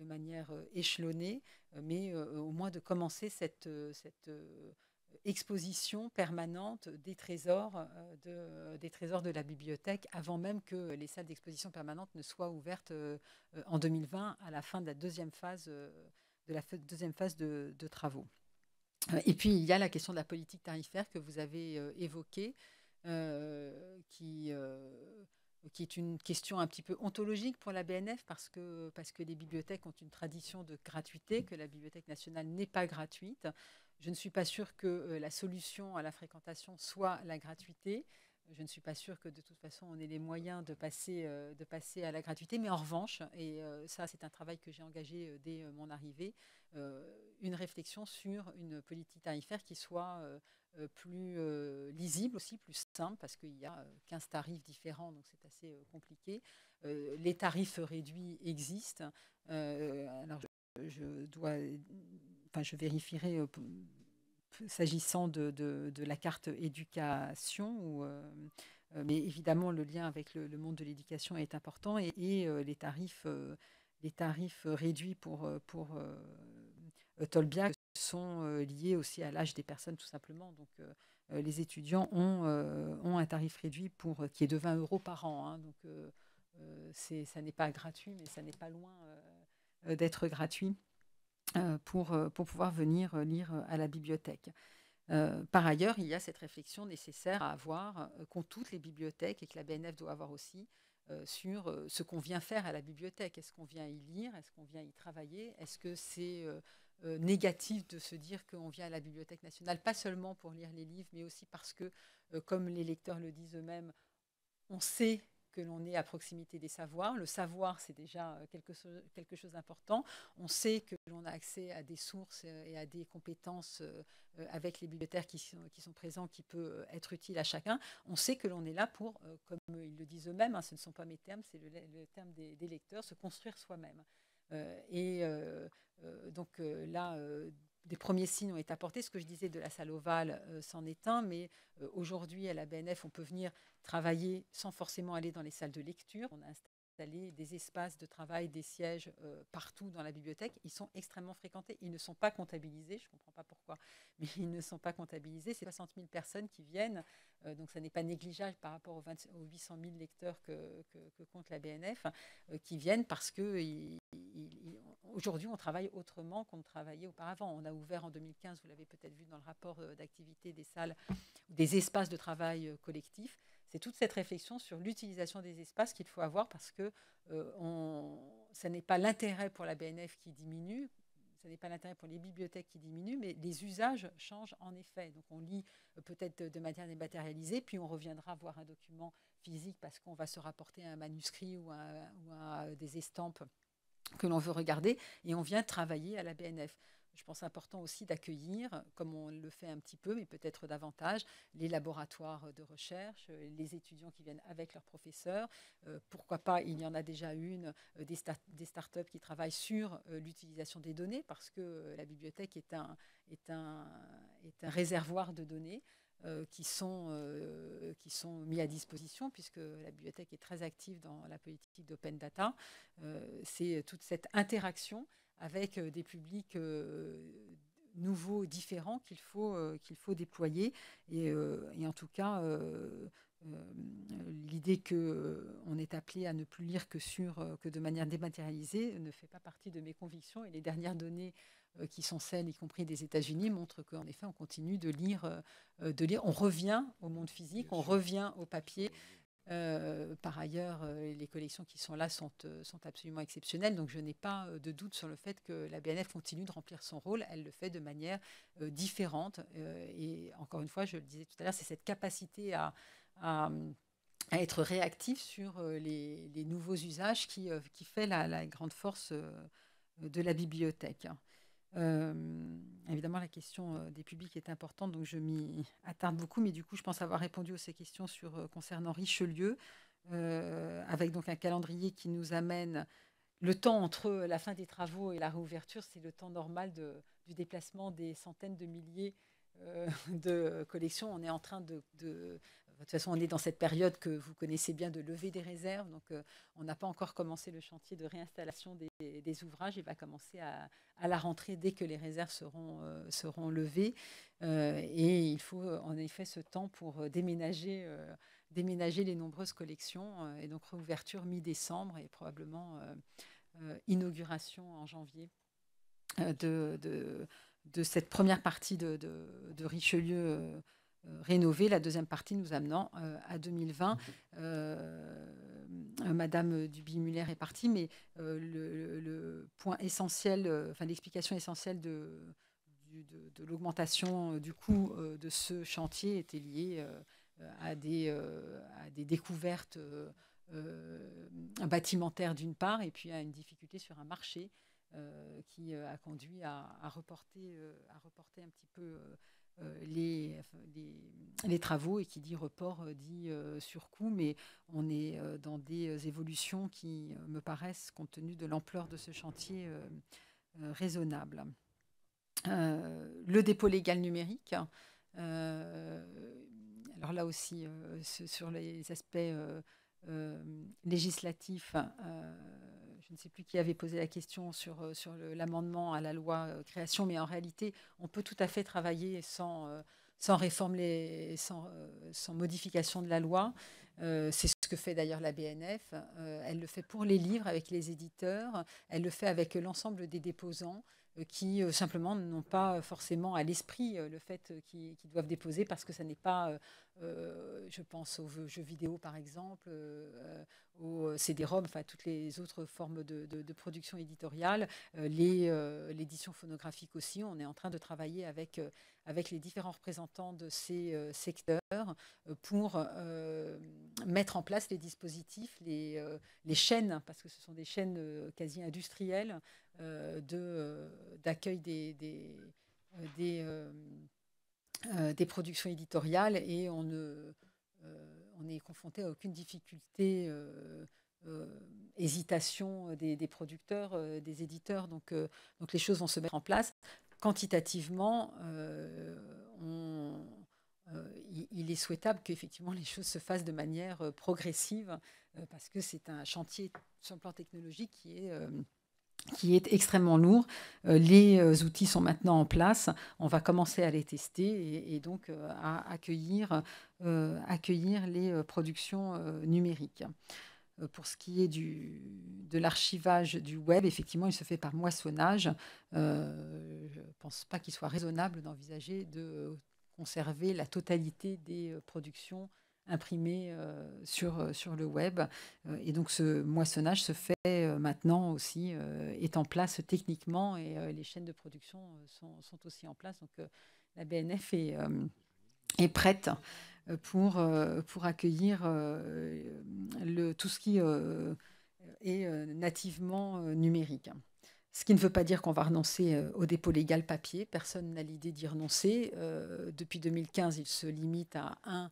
de manière euh, échelonnée, euh, mais euh, au moins de commencer cette, exposition permanente des trésors, de, des trésors de la bibliothèque avant même que les salles d'exposition permanente ne soient ouvertes en 2020 à la fin de la deuxième phase de, la deuxième phase de, travaux. Et puis il y a la question de la politique tarifaire que vous avez évoquée, qui qui est une question un petit peu ontologique pour la BNF parce que, parce que les bibliothèques ont une tradition de gratuité, que la Bibliothèque nationale n'est pas gratuite. Je ne suis pas sûre que euh, la solution à la fréquentation soit la gratuité. Je ne suis pas sûre que de toute façon on ait les moyens de passer, euh, de passer à la gratuité. Mais en revanche, et euh, ça c'est un travail que j'ai engagé dès mon arrivée, une réflexion sur une politique tarifaire qui soit euh, plus euh, lisible aussi, plus simple, parce qu'il y a 15 euh, tarifs différents, donc c'est assez compliqué. les tarifs réduits existent. alors, je, dois, enfin, je vérifierai s'agissant de, la carte éducation, mais évidemment le lien avec le, monde de l'éducation est important et, les, tarifs, les tarifs réduits pour, pour Tolbiac sont euh, liées aussi à l'âge des personnes, tout simplement. Donc, euh, euh, les étudiants ont, ont, un tarif réduit pour, qui est de 20 euros par an. Hein, donc, ça n'est pas gratuit, mais ça n'est pas loin d'être gratuit pour, pour pouvoir venir lire à la bibliothèque. par ailleurs, il y a cette réflexion nécessaire à avoir, qu'ont toutes les bibliothèques et que la BNF doit avoir aussi, sur ce qu'on vient faire à la bibliothèque. Est-ce qu'on vient y lire Est-ce qu'on vient y travailler Est-ce que c'est euh, négatif de se dire qu'on vient à la Bibliothèque nationale, pas seulement pour lire les livres, mais aussi parce que, euh, comme les lecteurs le disent eux-mêmes, on sait que l'on est à proximité des savoirs. Le savoir, c'est déjà euh, quelque, chose d'important. On sait que l'on a accès à des sources et à des compétences avec les bibliothèques qui sont, qui présents, qui peut être utile à chacun. On sait que l'on est là pour, comme ils le disent eux-mêmes, hein, ce ne sont pas mes termes, c'est le, terme des lecteurs, se construire soi-même. Euh, et euh, euh, donc là, des premiers signes ont été apportés. Ce que je disais de la salle ovale s'en est un, mais aujourd'hui à la BNF, on peut venir travailler sans forcément aller dans les salles de lecture des espaces de travail, des sièges euh, partout dans la bibliothèque. Ils sont extrêmement fréquentés. Ils ne sont pas comptabilisés, je ne comprends pas pourquoi, mais ils ne sont pas comptabilisés. C'est 60 000 personnes qui viennent, euh, donc ça n'est pas négligeable par rapport aux, 800 000 lecteurs que, compte la BNF, euh, qui viennent parce que... Aujourd'hui, on travaille autrement qu'on travaillait auparavant. On a ouvert en 2015, vous l'avez peut-être vu dans le rapport euh, d'activité des salles, des espaces de travail euh, collectif. C'est toute cette réflexion sur l'utilisation des espaces qu'il faut avoir parce que ce euh, ça n'est pas l'intérêt pour la BNF qui diminue, ce n'est pas l'intérêt pour les bibliothèques qui diminue, mais les usages changent en effet. Donc on lit peut-être de manière dématérialisée, puis on reviendra voir un document physique parce qu'on va se rapporter à un manuscrit ou ou à des estampes que l'on veut regarder et on vient travailler à la BNF. Je pense important aussi d'accueillir, comme on le fait un petit peu, mais peut-être davantage, les laboratoires de recherche, euh, les étudiants qui viennent avec leurs professeurs. Euh, pourquoi pas, il y en a déjà une, euh, des, start startups qui travaillent sur l'utilisation des données, parce que la bibliothèque est un, est un réservoir de données. Euh, qui, sont, euh, qui sont mis à disposition, puisque la bibliothèque est très active dans la politique d'open data. Euh, c'est toute cette interaction avec des publics nouveaux, différents, qu'il faut, qu'il faut déployer. Et, et, en tout cas, l'idée qu'on est appelé à ne plus lire que, sur, que de manière dématérialisée ne fait pas partie de mes convictions. Et les dernières données euh, qui sont celles, y compris des États-Unis, montrent qu'en effet, on continue de lire, euh, euh, de lire. On revient au monde physique, on revient au papier. par ailleurs, les collections qui sont là sont, absolument exceptionnelles, donc je n'ai pas de doute sur le fait que la BNF continue de remplir son rôle. Elle le fait de manière différente. et encore une fois, je le disais tout à l'heure, c'est cette capacité à, être réactif sur les, nouveaux usages qui, fait la, grande force de la bibliothèque. Euh, évidemment, la question euh, des publics est importante, donc je m'y attarde beaucoup, mais du coup, je pense avoir répondu à ces questions sur, euh, concernant Richelieu, avec donc un calendrier qui nous amène le temps entre la fin des travaux et la réouverture, c'est le temps normal de, du déplacement des centaines de milliers de collections. On est en train de de toute façon, on est dans cette période que vous connaissez bien de lever des réserves. Donc, euh, on n'a pas encore commencé le chantier de réinstallation des, ouvrages. Il va commencer à, la rentrée dès que les réserves seront, euh, levées. Euh, et il faut en effet ce temps pour déménager, les nombreuses collections. et donc, réouverture mi-décembre et probablement inauguration en janvier de, cette première partie de, de Richelieu euh, la deuxième partie nous amenant euh, à 2020. Mhm. Euh, Madame Duby-Muller est partie, mais le, point essentiel, enfin l'explication essentielle de, l'augmentation du coût de ce chantier était liée à des, découvertes bâtimentaires d'une part, et puis à une difficulté sur un marché qui a conduit à, à, reporter, à reporter un petit peu. Euh, les, les, travaux et qui dit report euh, dit euh, surcoût, mais on est dans des évolutions qui me paraissent, compte tenu de l'ampleur de ce chantier, raisonnable le dépôt légal numérique. alors là aussi, sur les aspects législatifs, je ne sais plus qui avait posé la question sur, euh, sur l'amendement à la loi euh, création, mais en réalité, on peut tout à fait travailler sans, euh, sans réforme, les, sans, sans modification de la loi. c'est ce que fait d'ailleurs la BNF. elle le fait pour les livres avec les éditeurs. Elle le fait avec l'ensemble des déposants. Euh, qui euh, simplement n'ont pas forcément à l'esprit euh, le fait qu'ils doivent déposer parce que ça n'est pas, je pense aux jeux vidéo par exemple, aux CD-ROM, enfin toutes les autres formes de, production éditoriale, l'édition phonographique aussi. On est en train de travailler avec, avec les différents représentants de ces secteurs pour mettre en place les dispositifs, les chaînes, hein, parce que ce sont des chaînes quasi industrielles euh, euh, d'accueil de, des, des, euh, des, productions éditoriales et on ne on est confronté à aucune difficulté, hésitation des, producteurs, des éditeurs. Donc, donc les choses vont se mettre en place. Quantitativement, on, il, il, est souhaitable qu'effectivement les choses se fassent de manière progressive parce que c'est un chantier sur le plan technologique qui est qui est extrêmement lourd. Euh, les euh, outils sont maintenant en place. On va commencer à les tester et, donc euh, à accueillir, les productions numériques. Pour ce qui est de l'archivage du web, effectivement, il se fait par moissonnage. je ne pense pas qu'il soit raisonnable d'envisager de conserver la totalité des productions imprimé euh, sur, euh, sur le web. Euh, et donc ce moissonnage se fait maintenant aussi, est en place techniquement et les chaînes de production sont, sont, aussi en place. Donc la BNF est, est prête pour, pour accueillir le, tout ce qui est nativement numérique. Ce qui ne veut pas dire qu'on va renoncer au dépôt légal papier. Personne n'a l'idée d'y renoncer. depuis 2015, il se limite à un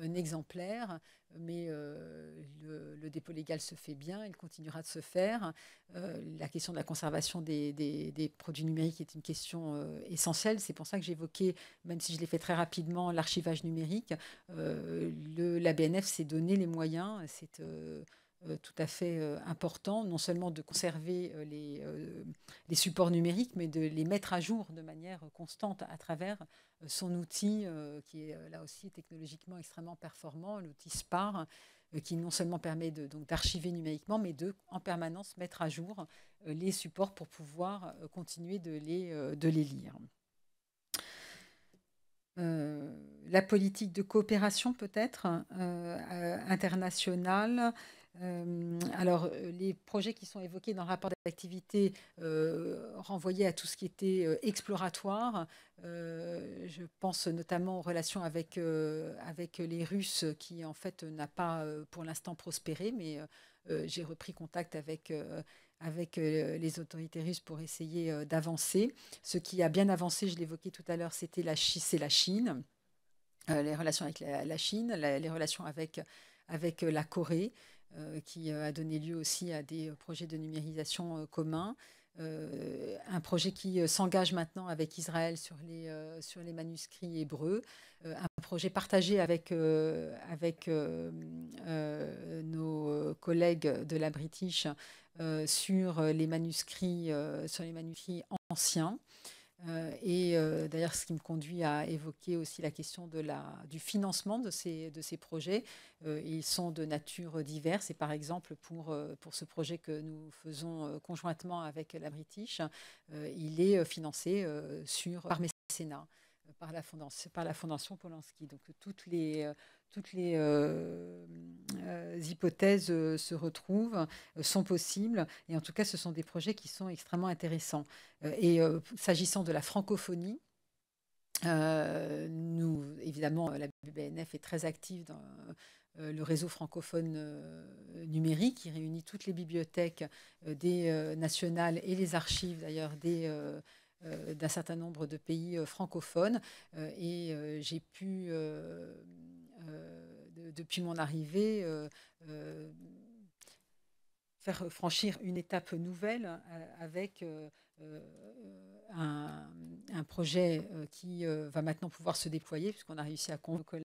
un exemplaire, mais euh, le, dépôt légal se fait bien, il continuera de se faire. Euh, la question de la conservation des, produits numériques est une question euh, essentielle. C'est pour ça que j'évoquais, même si je l'ai fait très rapidement, l'archivage numérique. Le, la BNF s'est donné les moyens. Euh, tout à fait euh, important, non seulement de conserver euh, les, supports numériques, mais de les mettre à jour de manière constante à travers son outil, qui est là aussi technologiquement extrêmement performant, l'outil SPAR, qui non seulement permet donc d'archiver numériquement, mais de en permanence mettre à jour les supports pour pouvoir continuer de les, lire. la politique de coopération peut-être internationale, euh, alors, euh, les projets qui sont évoqués dans le rapport d'activité euh, renvoyaient à tout ce qui était exploratoire. je pense notamment aux relations avec, avec les Russes, qui en fait n'a pas pour l'instant prospéré, mais j'ai repris contact avec avec les autorités russes pour essayer d'avancer. Ce qui a bien avancé, je l'évoquais tout à l'heure, c'était la, c'est la Chine, les relations avec la, Chine, les relations avec, avec la Corée. Euh, qui euh, a donné lieu aussi à des euh, projets de numérisation communs. un projet qui s'engage maintenant avec Israël sur les, sur les manuscrits hébreux, un projet partagé avec, avec nos collègues de la British sur les manuscrits, sur les manuscrits anciens. Euh, et euh, d'ailleurs, ce qui me conduit à évoquer aussi la question de la, du financement de ces, de ces projets. Euh, ils sont de nature diverse. Et par exemple, pour, pour ce projet que nous faisons conjointement avec la British, il est financé sur, par mécénat par la, fondation, par la Fondation Polanski. Donc, toutes les, toutes les euh, euh, hypothèses euh, se retrouvent, sont possibles. Et en tout cas, ce sont des projets qui sont extrêmement intéressants. et s'agissant de la francophonie, nous, évidemment, la BnF est très active dans le réseau francophone numérique qui réunit toutes les bibliothèques des nationales et les archives d'ailleurs des d'un certain nombre de pays francophones. et j'ai pu euh, depuis mon arrivée, euh, euh, faire franchir une étape nouvelle avec un, projet qui va maintenant pouvoir se déployer, puisqu'on a réussi à conclure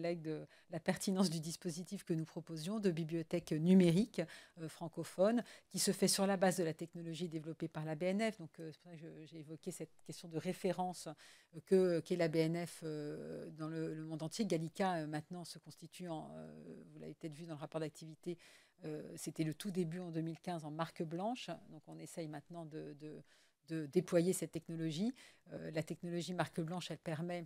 collègues de la pertinence du dispositif que nous proposions de bibliothèque numérique euh, francophone qui se fait sur la base de la technologie développée par la BNF. Donc, euh, j'ai évoqué cette question de référence euh, que qu'est la BNF dans le, monde entier. Gallica maintenant se constitue, en, vous l'avez peut-être vu dans le rapport d'activité, c'était le tout début en 2015 en marque blanche. Donc, on essaye maintenant de, déployer cette technologie. la technologie marque blanche, elle permet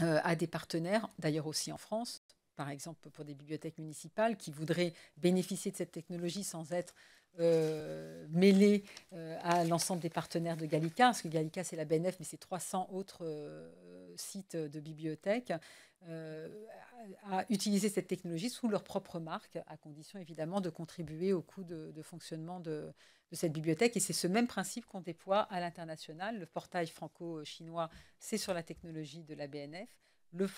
euh, à des partenaires, d'ailleurs aussi en France, par exemple pour des bibliothèques municipales qui voudraient bénéficier de cette technologie sans être euh, mêlés euh, à l'ensemble des partenaires de Gallica, parce que Gallica c'est la BNF, mais c'est 300 autres sites de bibliothèques euh, à utiliser cette technologie sous leur propre marque, à condition évidemment de contribuer au coût de, fonctionnement de, cette bibliothèque. Et c'est ce même principe qu'on déploie à l'international. Le portail franco-chinois, c'est sur la technologie de la BNF.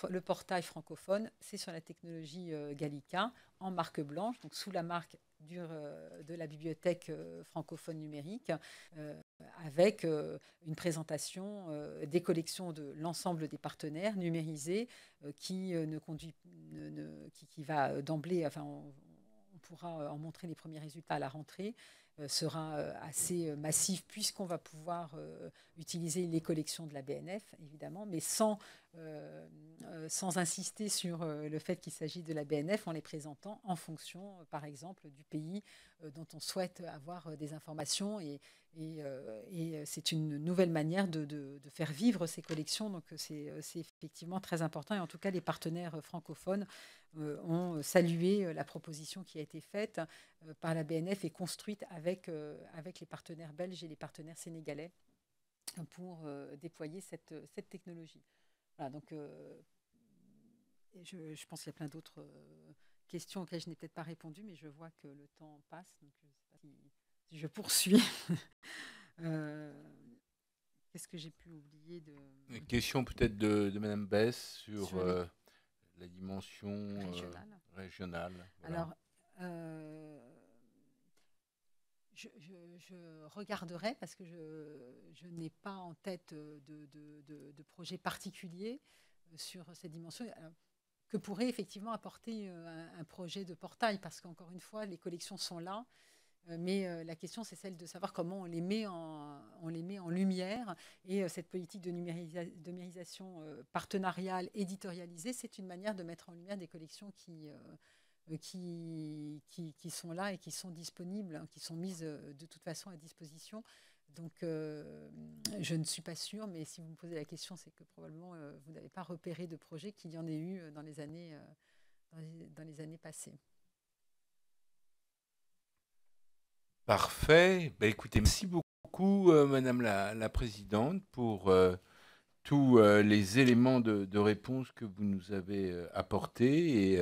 Le, portail francophone, c'est sur la technologie euh, Gallica en marque blanche, donc sous la marque du, euh, de la bibliothèque francophone numérique avec euh, une présentation euh, des collections de l'ensemble des partenaires numérisés euh, qui ne conduit, qui, va d'emblée, enfin, on, pourra en montrer les premiers résultats à la rentrée sera assez massif puisqu'on va pouvoir utiliser les collections de la BNF, évidemment, mais sans, sans insister sur le fait qu'il s'agit de la BNF en les présentant en fonction, par exemple, du pays dont on souhaite avoir des informations et, et, euh, euh, c'est une nouvelle manière de, faire vivre ces collections. Donc euh, c'est effectivement très important. Et en tout cas, les partenaires francophones ont salué la proposition qui a été faite par la BNF et construite avec, avec les partenaires belges et les partenaires sénégalais pour déployer cette, technologie. Voilà, donc je, pense qu'il y a plein d'autres questions auxquelles je n'ai peut-être pas répondu, mais je vois que le temps passe. Donc je poursuis. Euh, qu'est-ce que j'ai pu oublier de... Une question peut-être de, de Madame Bess sur, euh, la dimension euh, régionale. Alors, je, regarderai parce que je, n'ai pas en tête de, de, de projet particulier sur cette dimension. que pourrait effectivement apporter un, projet de portail, parce qu'encore une fois, les collections sont là, euh, mais euh, la question, c'est celle de savoir comment on les met en, lumière. Et euh, cette politique de numérisation partenariale, éditorialisée, c'est une manière de mettre en lumière des collections qui... sont là et qui sont disponibles, hein, qui sont mises de toute façon à disposition. Donc, je ne suis pas sûre, mais si vous me posez la question, c'est que probablement vous n'avez pas repéré de projet qu'il y en ait eu dans les années passées. Parfait. Bah, écoutez, merci beaucoup, euh, Madame la, Présidente, pour euh, tous euh, les éléments de, réponse que vous nous avez apportés et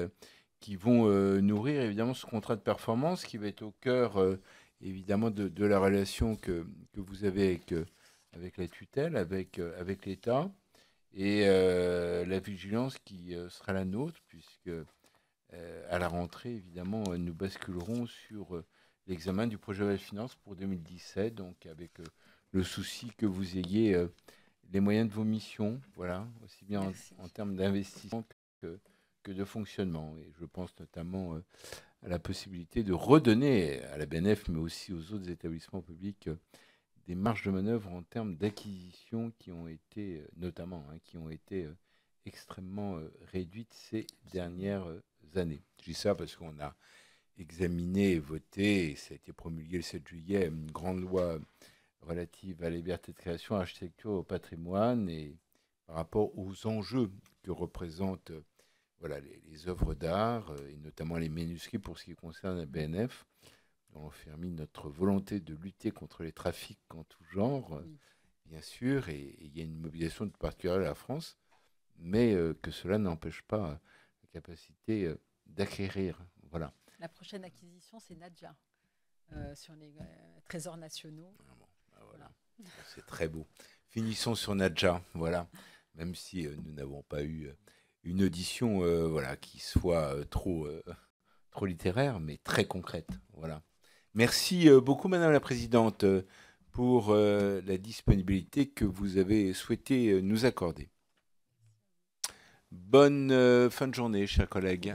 qui vont nourrir évidemment ce contrat de performance qui va être au cœur évidemment de, de, la relation que, que vous avez avec, avec la tutelle, avec, avec l'État et la vigilance qui sera la nôtre puisque à la rentrée évidemment nous basculerons sur l'examen du projet de loi finance pour 2017, donc avec euh, le souci que vous ayez euh, les moyens de vos missions, voilà, aussi bien en, termes d'investissement que, que, de fonctionnement. Et je pense notamment euh, à la possibilité de redonner à la BNF, mais aussi aux autres établissements publics, des marges de manœuvre en termes d'acquisition qui ont été, notamment, hein, qui ont été extrêmement réduites ces dernières années. Je dis ça parce qu'on a examiné et voté, et ça a été promulgué le 7 juillet, une grande loi relative à la liberté de création, architecture au patrimoine et par rapport aux enjeux que représentent voilà, les, œuvres d'art euh, et notamment les manuscrits pour ce qui concerne la BNF. On fermé notre volonté de lutter contre les trafics en tout genre, bien sûr, et il y a une mobilisation de particulière à la France, mais euh, que cela n'empêche pas la capacité euh, d'acquérir. Voilà. La prochaine acquisition, c'est Nadja, euh, sur les euh, trésors nationaux. Ah bah c'est très beau. Finissons sur Nadja, voilà. Même si euh, nous n'avons pas eu une audition voilà, qui soit trop, trop littéraire, mais très concrète. Voilà. Merci beaucoup, Madame la Présidente, pour la disponibilité que vous avez souhaité nous accorder. Bonne fin de journée, chers collègues.